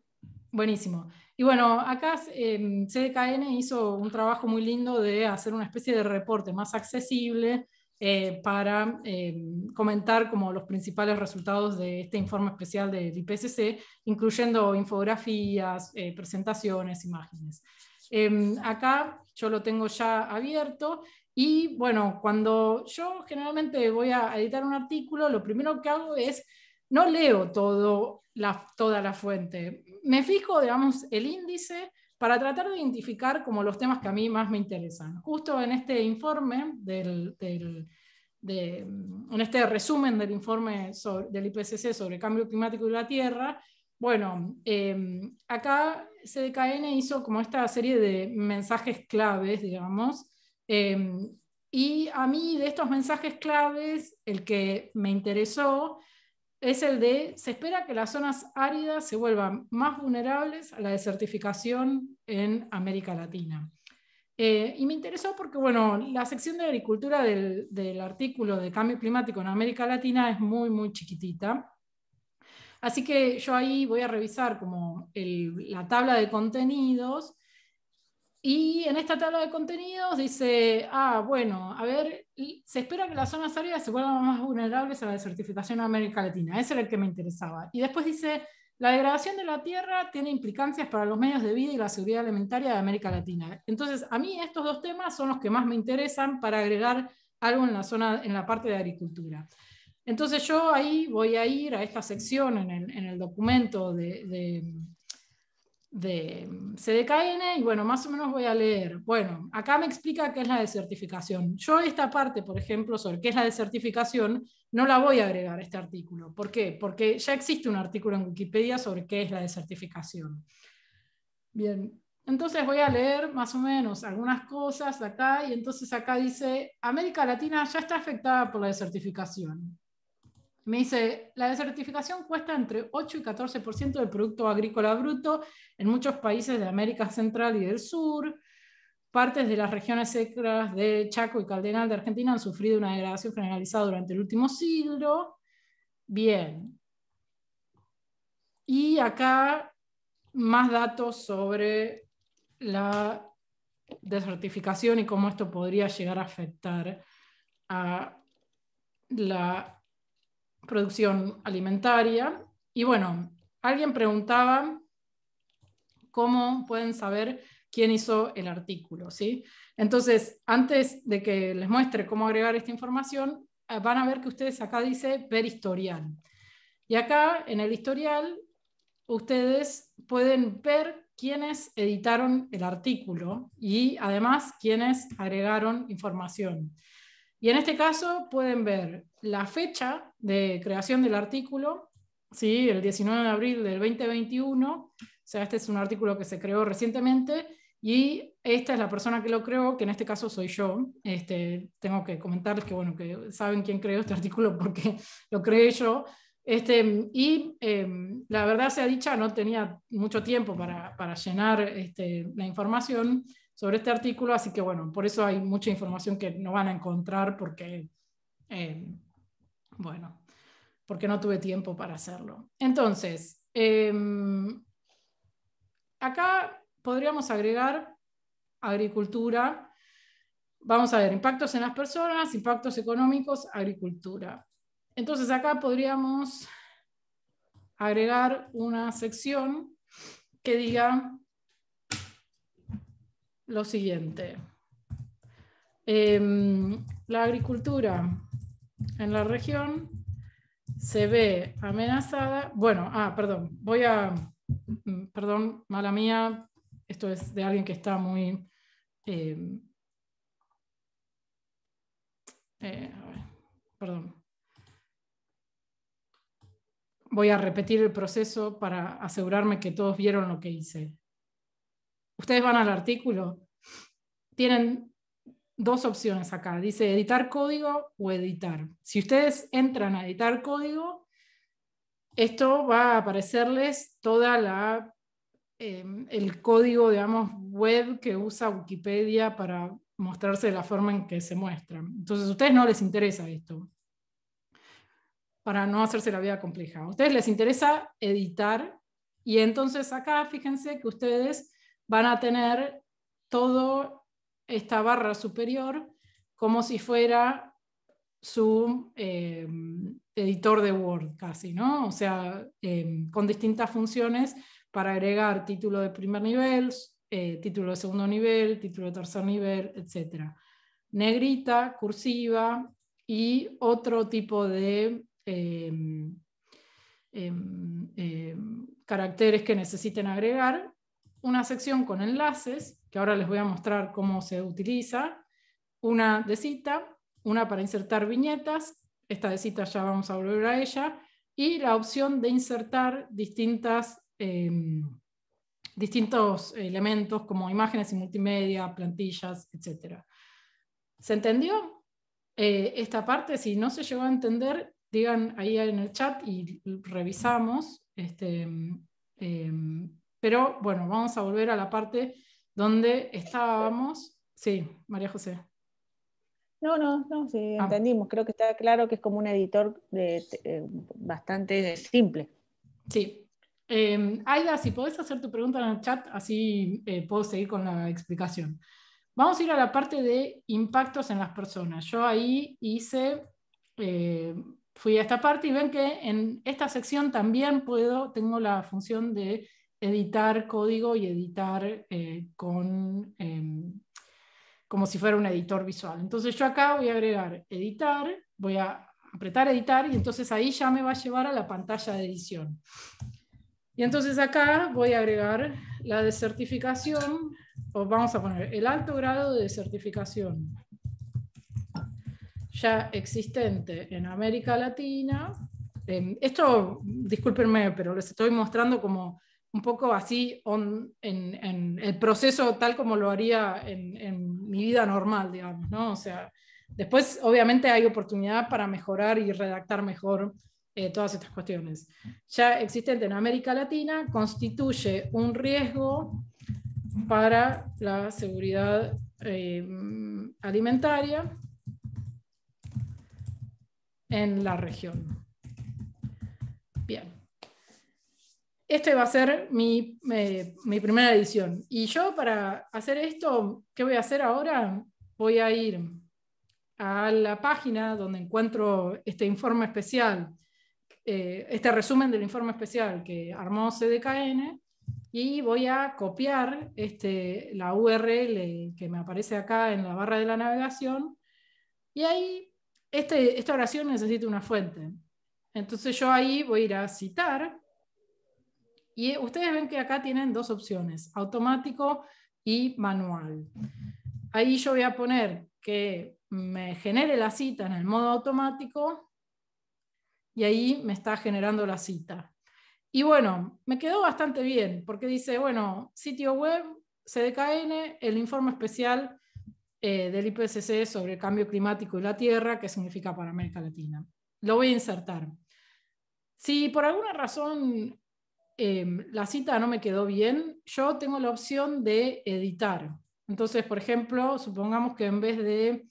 Buenísimo. Y bueno, acá em, CDKN hizo un trabajo muy lindo de hacer una especie de reporte más accesible eh, para eh, comentar como los principales resultados de este informe especial del IPCC, incluyendo infografías, eh, presentaciones, imágenes. Em, acá yo lo tengo ya abierto y bueno, cuando yo generalmente voy a editar un artículo, lo primero que hago es no leo toda la fuente. Me fijo, digamos, el índice, para tratar de identificar como los temas que a mí más me interesan. Justo en este informe, en este resumen del informe del IPCC sobre el cambio climático y la Tierra, bueno, em, acá CDKN hizo como esta serie de mensajes claves, digamos, em, y a mí de estos mensajes claves, el que me interesó es el de, se espera que las zonas áridas se vuelvan más vulnerables a la desertificación en América Latina. Eh, y me interesó porque, bueno, la sección de agricultura del, artículo de cambio climático en América Latina es muy, muy chiquitita. Así que yo ahí voy a revisar como la tabla de contenidos y en esta tabla de contenidos dice, ah, bueno, a ver, se espera que las zonas áridas se vuelvan más vulnerables a la desertificación en América Latina. Ese era el que me interesaba. Y después dice, la degradación de la tierra tiene implicancias para los medios de vida y la seguridad alimentaria de América Latina. Entonces, a mí estos dos temas son los que más me interesan para agregar algo en la, zona, en la parte de agricultura. Entonces yo ahí voy a ir a esta sección en el, documento de de CDKN eh, y bueno, más o menos voy a leer. Bueno, acá me explica qué es la desertificación. Yo esta parte, por ejemplo, sobre qué es la desertificación, no la voy a agregar a este artículo. ¿Por qué? Porque ya existe un artículo en Wikipedia sobre qué es la desertificación. Bien, entonces voy a leer más o menos algunas cosas acá y entonces acá dice, América Latina ya está afectada por la desertificación. Me dice, la desertificación cuesta entre 8 y 14% del Producto Agrícola Bruto en muchos países de América Central y del Sur. Partes de las regiones secas de Chaco y Caldenal de Argentina han sufrido una degradación generalizada durante el último siglo. Bien. Y acá más datos sobre la desertificación y cómo esto podría llegar a afectar a la producción alimentaria. Y bueno, alguien preguntaba cómo pueden saber quién hizo el artículo, ¿sí? Entonces, antes de que les muestre cómo agregar esta información, eh, van a ver que ustedes acá dice ver historial. Y acá en el historial ustedes pueden ver quiénes editaron el artículo y además quiénes agregaron información. Y en este caso pueden ver la fecha de creación del artículo, ¿sí? el 19 de abril del 2021. O sea, este es un artículo que se creó recientemente y esta es la persona que lo creó, que en este caso soy yo. Este, tengo que comentarles que, bueno, que saben quién creó este artículo porque lo creé yo. Este, y em, la verdad sea dicha, no tenía mucho tiempo para, para llenar este, la información sobre este artículo, así que bueno, por eso hay mucha información que no van a encontrar porque em, bueno, porque no tuve tiempo para hacerlo. Entonces, em, acá podríamos agregar agricultura. Vamos a ver, impactos en las personas, impactos económicos, agricultura. Entonces acá podríamos agregar una sección que diga lo siguiente. Em, la agricultura en la región se ve amenazada. Bueno, ah, perdón, voy a, mm, perdón, mala mía, esto es de alguien que está muy... Em, eh, perdón. Voy a repetir el proceso para asegurarme que todos vieron lo que hice. Ustedes van al artículo, tienen dos opciones acá. Dice editar código o editar. Si ustedes entran a editar código, esto va a aparecerles toda la em, el código, digamos, web que usa Wikipedia para mostrarse de la forma en que se muestra. Entonces, a ustedes no les interesa esto, para no hacerse la vida compleja. A ustedes les interesa editar y entonces acá fíjense que ustedes van a tener todo esta barra superior como si fuera su eh, editor de Word casi, ¿no? O sea, eh, con distintas funciones para agregar título de primer nivel, eh, título de segundo nivel, título de tercer nivel, etc. Negrita, cursiva y otro tipo de em, em, em, caracteres que necesiten agregar. Una sección con enlaces que ahora les voy a mostrar cómo se utiliza, una de cita, una para insertar viñetas, esta de cita ya vamos a volver a ella, y la opción de insertar distintas, em, distintos elementos como imágenes y multimedia, plantillas, etc. ¿Se entendió eh, esta parte? Si no se llegó a entender, digan ahí en el chat y revisamos. Este, em, em, pero bueno, vamos a volver a la parte donde estábamos. Sí, María José. No, no, no, sí, ah. entendimos. Creo que está claro que es como un editor eh, bastante simple. Sí. Em, Aida, si podés hacer tu pregunta en el chat, así eh, puedo seguir con la explicación. Vamos a ir a la parte de impactos en las personas. Yo ahí hice, eh, fui a esta parte y ven que en esta sección también puedo, tengo la función de editar código y editar eh, con, em, como si fuera un editor visual. Entonces yo acá voy a agregar editar, voy a apretar editar y entonces ahí ya me va a llevar a la pantalla de edición. Y entonces acá voy a agregar la de certificación, o vamos a poner el alto grado de certificación ya existente en América Latina. Em, esto, discúlpenme, pero les estoy mostrando como un poco así en, el proceso tal como lo haría en, mi vida normal, digamos, ¿no? O sea, después obviamente hay oportunidad para mejorar y redactar mejor eh, todas estas cuestiones. Ya existente en América Latina constituye un riesgo para la seguridad eh, alimentaria en la región. Bien este va a ser mi, eh, mi, primera edición. Y yo para hacer esto, ¿qué voy a hacer ahora? Voy a ir a la página donde encuentro este informe especial, eh, este resumen del informe especial que armó CDKN, y voy a copiar este, la URL que me aparece acá en la barra de la navegación, y ahí este, esta oración necesita una fuente. Entonces yo ahí voy a ir a citar y eh, ustedes ven que acá tienen dos opciones, automático y manual. Ahí yo voy a poner que me genere la cita en el modo automático y ahí me está generando la cita. Y bueno, me quedó bastante bien porque dice, bueno, sitio web, CDKN, el informe especial eh, del IPCC sobre el cambio climático y la Tierra, que significa para América Latina. Lo voy a insertar. Si por alguna razón Em, la cita no me quedó bien, yo tengo la opción de editar. Entonces, por ejemplo, supongamos que en vez de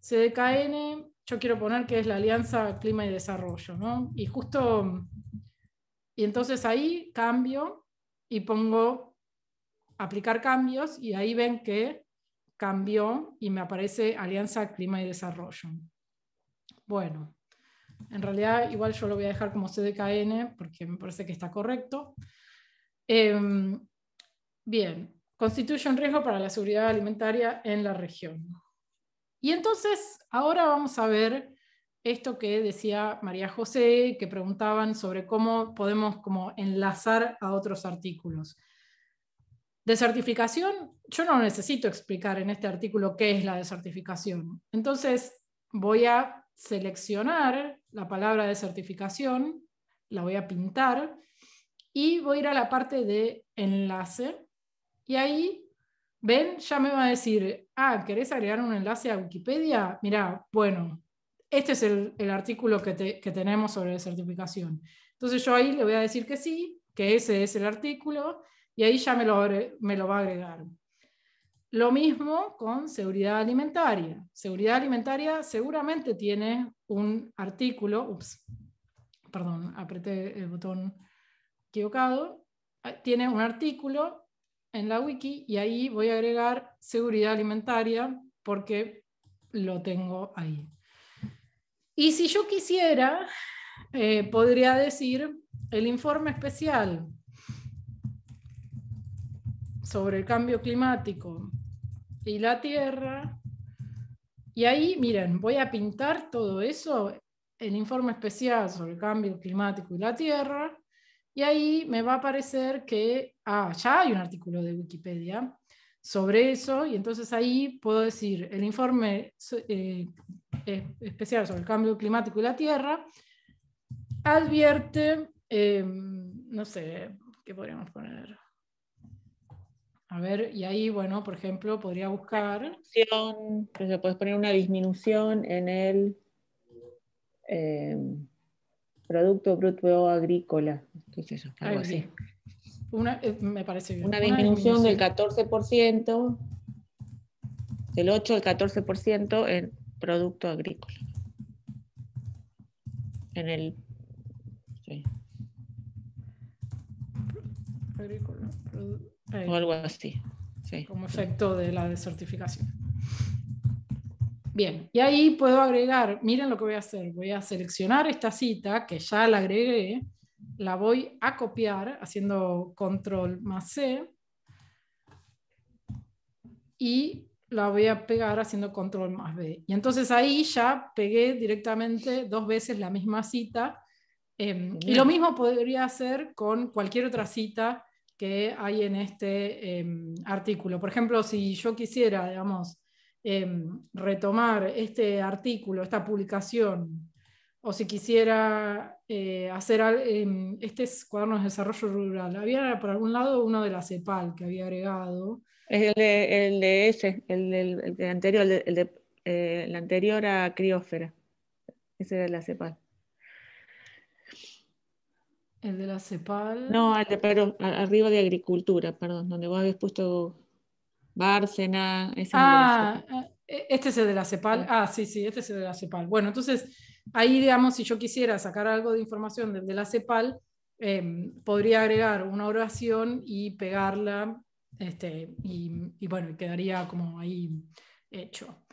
CDKN, yo quiero poner que es la Alianza Clima y Desarrollo, ¿no? Y justo, y entonces ahí cambio y pongo aplicar cambios y ahí ven que cambió y me aparece Alianza Clima y Desarrollo. Bueno, en realidad, igual yo lo voy a dejar como CDKN porque me parece que está correcto. Em, bien, constituye un riesgo para la seguridad alimentaria en la región. Y entonces, ahora vamos a ver esto que decía María José, que preguntaban sobre cómo podemos como enlazar a otros artículos. Desertificación, yo no necesito explicar en este artículo qué es la desertificación. Entonces voy a seleccionar la palabra de certificación, la voy a pintar y voy a ir a la parte de enlace y ahí, ven, ya me va a decir, ah, ¿querés agregar un enlace a Wikipedia? Mirá, bueno, este es el, artículo que, tenemos sobre certificación. Entonces yo ahí le voy a decir que sí, que ese es el artículo y ahí ya me lo, me lo va a agregar. Lo mismo con seguridad alimentaria. Seguridad alimentaria seguramente tiene un artículo, ups, perdón, apreté el botón equivocado, ah, tiene un artículo en la wiki y ahí voy a agregar seguridad alimentaria porque lo tengo ahí. Y si yo quisiera, eh, podría decir el informe especial sobre el cambio climático y la tierra. Y ahí, miren, voy a pintar todo eso, el informe especial sobre el cambio climático y la tierra. Y ahí me va a aparecer que, ah, ya hay un artículo de Wikipedia sobre eso, y entonces ahí puedo decir, el informe eh, especial sobre el cambio climático y la Tierra advierte, eh, no sé, ¿qué podríamos poner? A ver, y ahí, bueno, por ejemplo, podría buscar. se puedes poner una disminución en el em, Producto Bruto Agrícola. ¿Qué Algo así. Eh, me parece bien. Una, disminución, del 14%, del 8 al 14% en Producto Agrícola. En el. Agrícola, o algo así. Como efecto de la desertificación. Bien, y ahí puedo agregar, miren lo que voy a hacer, voy a seleccionar esta cita que ya la agregué, la voy a copiar haciendo control más C y la voy a pegar haciendo control más B. Y entonces ahí ya pegué directamente dos veces la misma cita. Em, y lo mismo podría hacer con cualquier otra cita que hay en este em, artículo. Por ejemplo, si yo quisiera, digamos, em, retomar este artículo, esta publicación, o si quisiera eh, hacer em, este cuaderno de desarrollo rural, había por algún lado uno de la CEPAL que había agregado. Es el de, el ese, el, anterior, el, de, eh, anterior a Criósfera. Ese era la CEPAL. El de la CEPAL. No, pero arriba de Agricultura, perdón, donde vos habías puesto Bárcena. ah, eh, eh, este es el de la CEPAL. Ah, sí, sí, este es el de la CEPAL. Bueno, entonces, ahí, digamos, si yo quisiera sacar algo de información del de la CEPAL, em, podría agregar una oración y pegarla, este, y, bueno, quedaría como ahí hecho.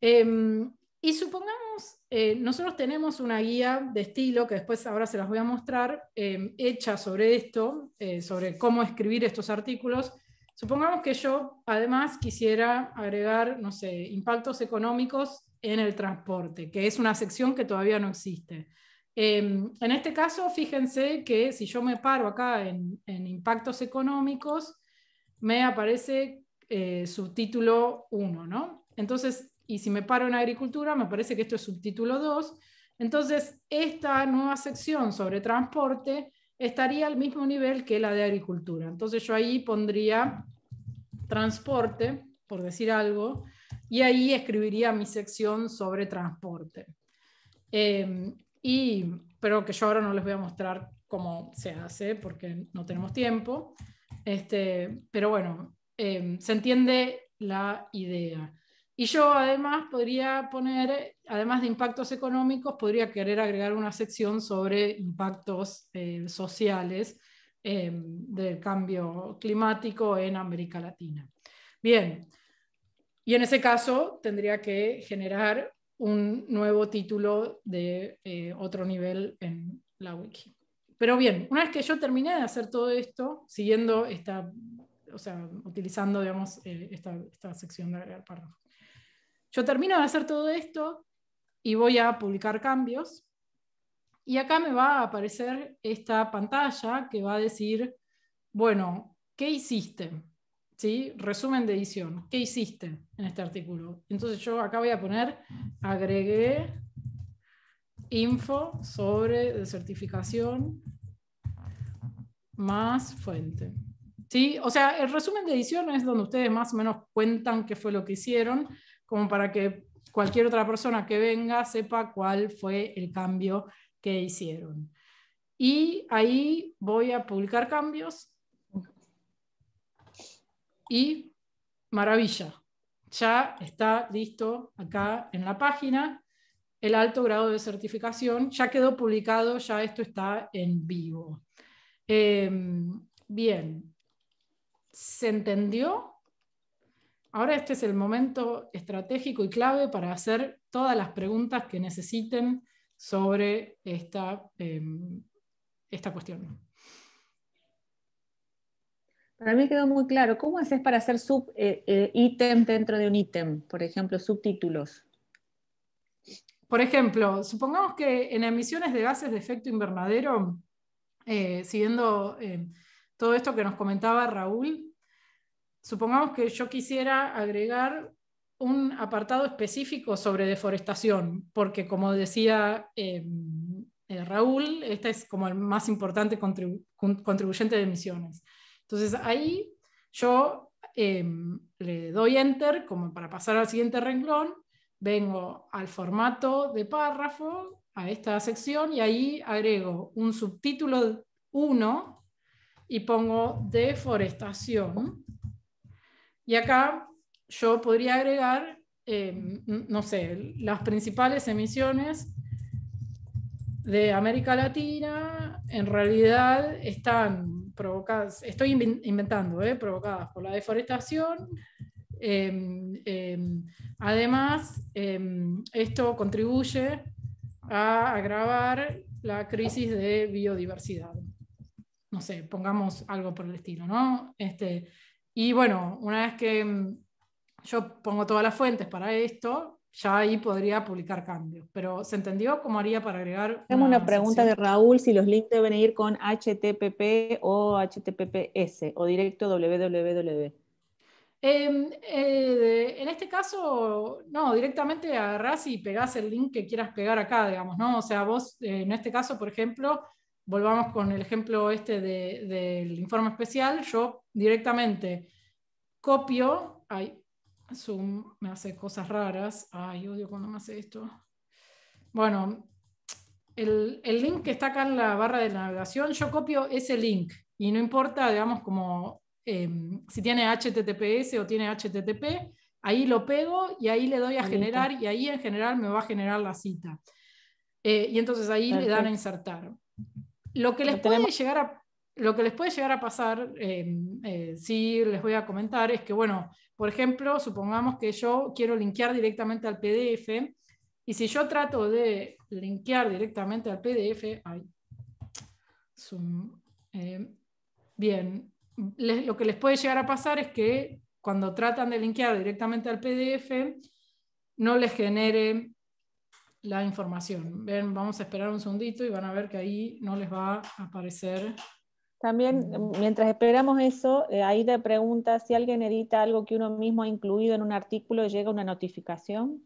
Em, y supongamos eh, nosotros tenemos una guía de estilo que después ahora se las voy a mostrar, eh, hecha sobre esto, eh, sobre cómo escribir estos artículos. Supongamos que yo además quisiera agregar, no sé, impactos económicos en el transporte, que es una sección que todavía no existe. Em, en este caso, fíjense que si yo me paro acá en, en impactos económicos, me aparece subtítulo 1, ¿no? Entonces, y si me paro en agricultura, me parece que esto es subtítulo 2. Entonces, esta nueva sección sobre transporte estaría al mismo nivel que la de agricultura. Entonces, yo ahí pondría transporte, por decir algo, y ahí escribiría mi sección sobre transporte. Em, y, pero que yo ahora no les voy a mostrar cómo se hace, porque no tenemos tiempo. Este, pero bueno, em, se entiende la idea. Y yo además podría poner, además de impactos económicos, podría querer agregar una sección sobre impactos eh, sociales em, del cambio climático en América Latina. Bien, y en ese caso tendría que generar un nuevo título de eh, otro nivel en la wiki. Pero bien, una vez que yo terminé de hacer todo esto, siguiendo esta, o sea, utilizando, digamos, eh, esta, esta sección de agregar párrafos, yo termino de hacer todo esto y voy a publicar cambios. Y acá me va a aparecer esta pantalla que va a decir, bueno, ¿qué hiciste? ¿Sí? Resumen de edición. ¿Qué hiciste en este artículo? Entonces yo acá voy a poner, agregué info sobre certificación más fuente. O sea, el resumen de edición es donde ustedes más o menos cuentan qué fue lo que hicieron, como para que cualquier otra persona que venga sepa cuál fue el cambio que hicieron. Y ahí voy a publicar cambios y maravilla, ya está listo acá en la página el alto grado de certificación, ya quedó publicado, ya esto está en vivo. Em, bien, ¿se entendió? Ahora este es el momento estratégico y clave para hacer todas las preguntas que necesiten sobre esta, em, esta cuestión. Para mí quedó muy claro. ¿Cómo haces para hacer sub eh, eh, dentro de un ítem? Por ejemplo, subtítulos. Por ejemplo, supongamos que en emisiones de gases de efecto invernadero, eh, siguiendo em, todo esto que nos comentaba Raúl, supongamos que yo quisiera agregar un apartado específico sobre deforestación, porque como decía em, eh, Raúl, este es como el más importante contribuyente de emisiones. Entonces ahí yo em, le doy enter como para pasar al siguiente renglón, vengo al formato de párrafo, a esta sección y ahí agrego un subtítulo 1 y pongo deforestación y acá yo podría agregar, eh, no sé, las principales emisiones de América Latina en realidad están provocadas, estoy inventando, eh, provocadas por la deforestación. Em, em, además, em, esto contribuye a agravar la crisis de biodiversidad. No sé, pongamos algo por el estilo, ¿no? Este, y bueno, una vez que mm, yo pongo todas las fuentes para esto, ya ahí podría publicar cambios. Pero ¿se entendió cómo haría para agregar? Tenemos una, pregunta de Raúl si los links deben ir con HTTP o HTTPS o directo www. Em, eh, en este caso, no, directamente agarrás y pegás el link que quieras pegar acá, digamos, ¿no? O sea, vos, eh, en este caso, por ejemplo, volvamos con el ejemplo este del informe especial, yo directamente copio, ay, Zoom me hace cosas raras, ay, odio cuando me hace esto. Bueno, el, link que está acá en la barra de navegación, yo copio ese link y no importa, digamos, como em, si tiene HTTPS o tiene HTTP, ahí lo pego y ahí le doy a generar y ahí en general me va a generar la cita. Eh, y entonces ahí le dan a insertar. Lo que les, puede llegar a, lo que les puede llegar a pasar, si em, eh, sí les voy a comentar, es que, bueno, por ejemplo, supongamos que yo quiero linkear directamente al PDF, y si yo trato de linkear directamente al PDF, em, bien, lo que les puede llegar a pasar es que cuando tratan de linkear directamente al PDF, no les genere la información. Ven, vamos a esperar un segundito y van a ver que ahí no les va a aparecer. También, mm. mientras esperamos eso, eh, ahí te pregunta si alguien edita algo que uno mismo ha incluido en un artículo, y ¿llega una notificación?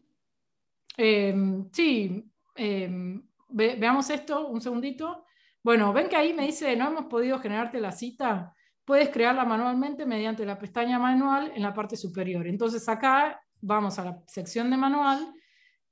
Em, sí, em, veamos esto un segundito. Bueno, ven que ahí me dice, no hemos podido generarte la cita, puedes crearla manualmente mediante la pestaña manual en la parte superior. Entonces acá vamos a la sección de manual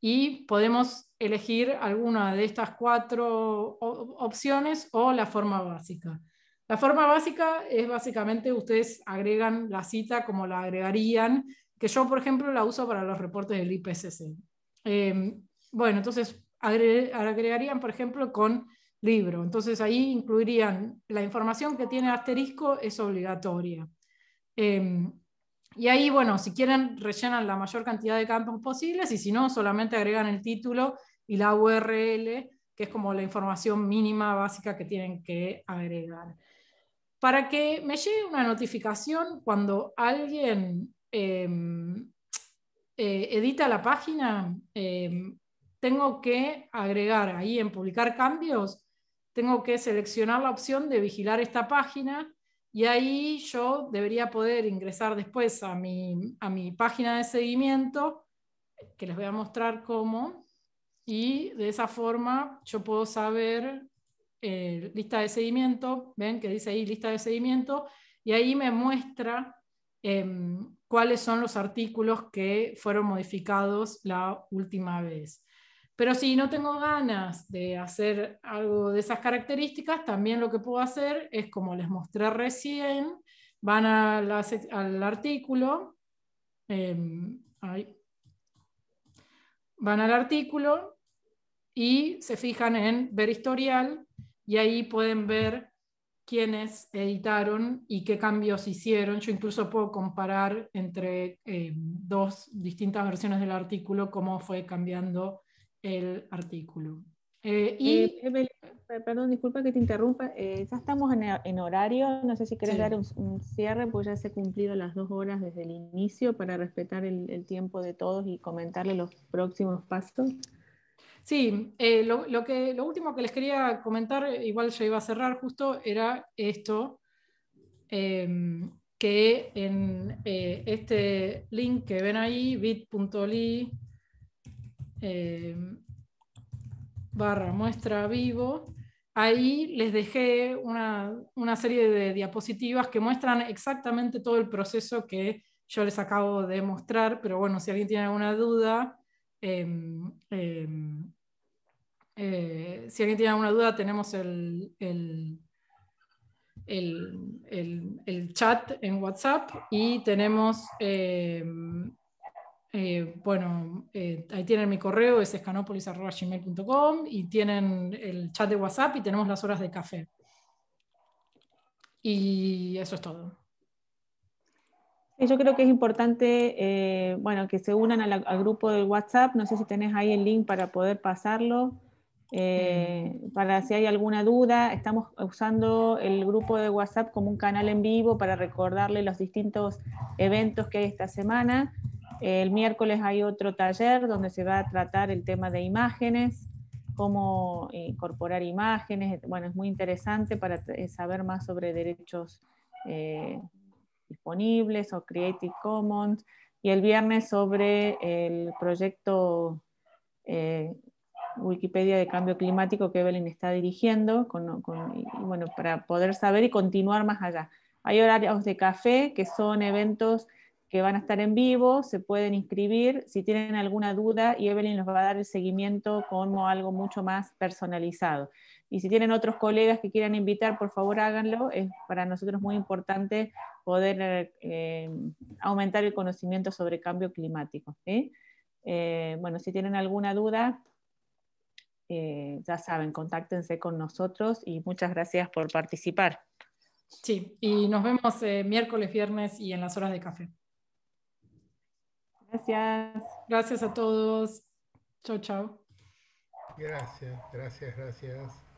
y podemos elegir alguna de estas cuatro opciones o la forma básica. La forma básica es básicamente ustedes agregan la cita como la agregarían, que yo, por ejemplo, la uso para los reportes del IPCC. Eh, bueno, entonces agregarían, por ejemplo, con libro. Entonces ahí incluirían la información que tiene asterisco es obligatoria. Eh, y ahí, bueno, si quieren, rellenan la mayor cantidad de campos posibles y si no, solamente agregan el título y la URL, que es como la información mínima básica que tienen que agregar. Para que me llegue una notificación cuando alguien em, eh, edita la página, em, tengo que agregar ahí en publicar cambios, tengo que seleccionar la opción de vigilar esta página y ahí yo debería poder ingresar después a mi, página de seguimiento, que les voy a mostrar cómo, y de esa forma yo puedo saber eh, lista de seguimiento, ven que dice ahí lista de seguimiento, y ahí me muestra em, cuáles son los artículos que fueron modificados la última vez. Pero si no tengo ganas de hacer algo de esas características, también lo que puedo hacer es, como les mostré recién, van al artículo, em, van al artículo y se fijan en ver historial y ahí pueden ver quiénes editaron y qué cambios hicieron. Yo incluso puedo comparar entre em, dos distintas versiones del artículo cómo fue cambiando el artículo. Eh, y, eh, perdón, disculpa que te interrumpa. Eh, ya estamos en, horario. No sé si querés dar un, cierre, pues ya se han cumplido las dos horas desde el inicio para respetar el, tiempo de todos y comentarle los próximos pasos. Sí, lo, que, lo último que les quería comentar, igual ya iba a cerrar justo, era esto, em, que en este link que ven ahí, bit.ly Em, barra muestra vivo, ahí les dejé una, serie de diapositivas que muestran exactamente todo el proceso que yo les acabo de mostrar, pero bueno, si alguien tiene alguna duda, em, em, eh, si alguien tiene alguna duda, tenemos el, el, el chat en WhatsApp y tenemos eh, bueno, eh, ahí tienen mi correo, es escanopolis.gmail.com y tienen el chat de WhatsApp y tenemos las horas de café. Y eso es todo. Yo creo que es importante, eh, bueno, que se unan al grupo del WhatsApp. No sé si tenés ahí el link para poder pasarlo. para si hay alguna duda, estamos usando el grupo de WhatsApp como un canal en vivo para recordarle los distintos eventos que hay esta semana. El miércoles hay otro taller donde se va a tratar el tema de imágenes, cómo incorporar imágenes. Bueno, es muy interesante para eh, saber más sobre derechos eh, disponibles o Creative Commons. Y el viernes sobre el proyecto eh, Wikipedia de Cambio Climático que Evelyn está dirigiendo, bueno, para poder saber y continuar más allá. Hay horarios de café, que son eventos que van a estar en vivo, se pueden inscribir. Si tienen alguna duda, y Evelyn los va a dar el seguimiento con algo mucho más personalizado. Y si tienen otros colegas que quieran invitar, por favor háganlo. Es para nosotros muy importante poder eh, eh, aumentar el conocimiento sobre cambio climático. Eh, bueno, si tienen alguna duda, ya saben, contáctense con nosotros y muchas gracias por participar. Sí, y nos vemos miércoles, viernes y en las horas de café. Gracias. Gracias a todos. Chao, chao. Gracias, gracias, gracias.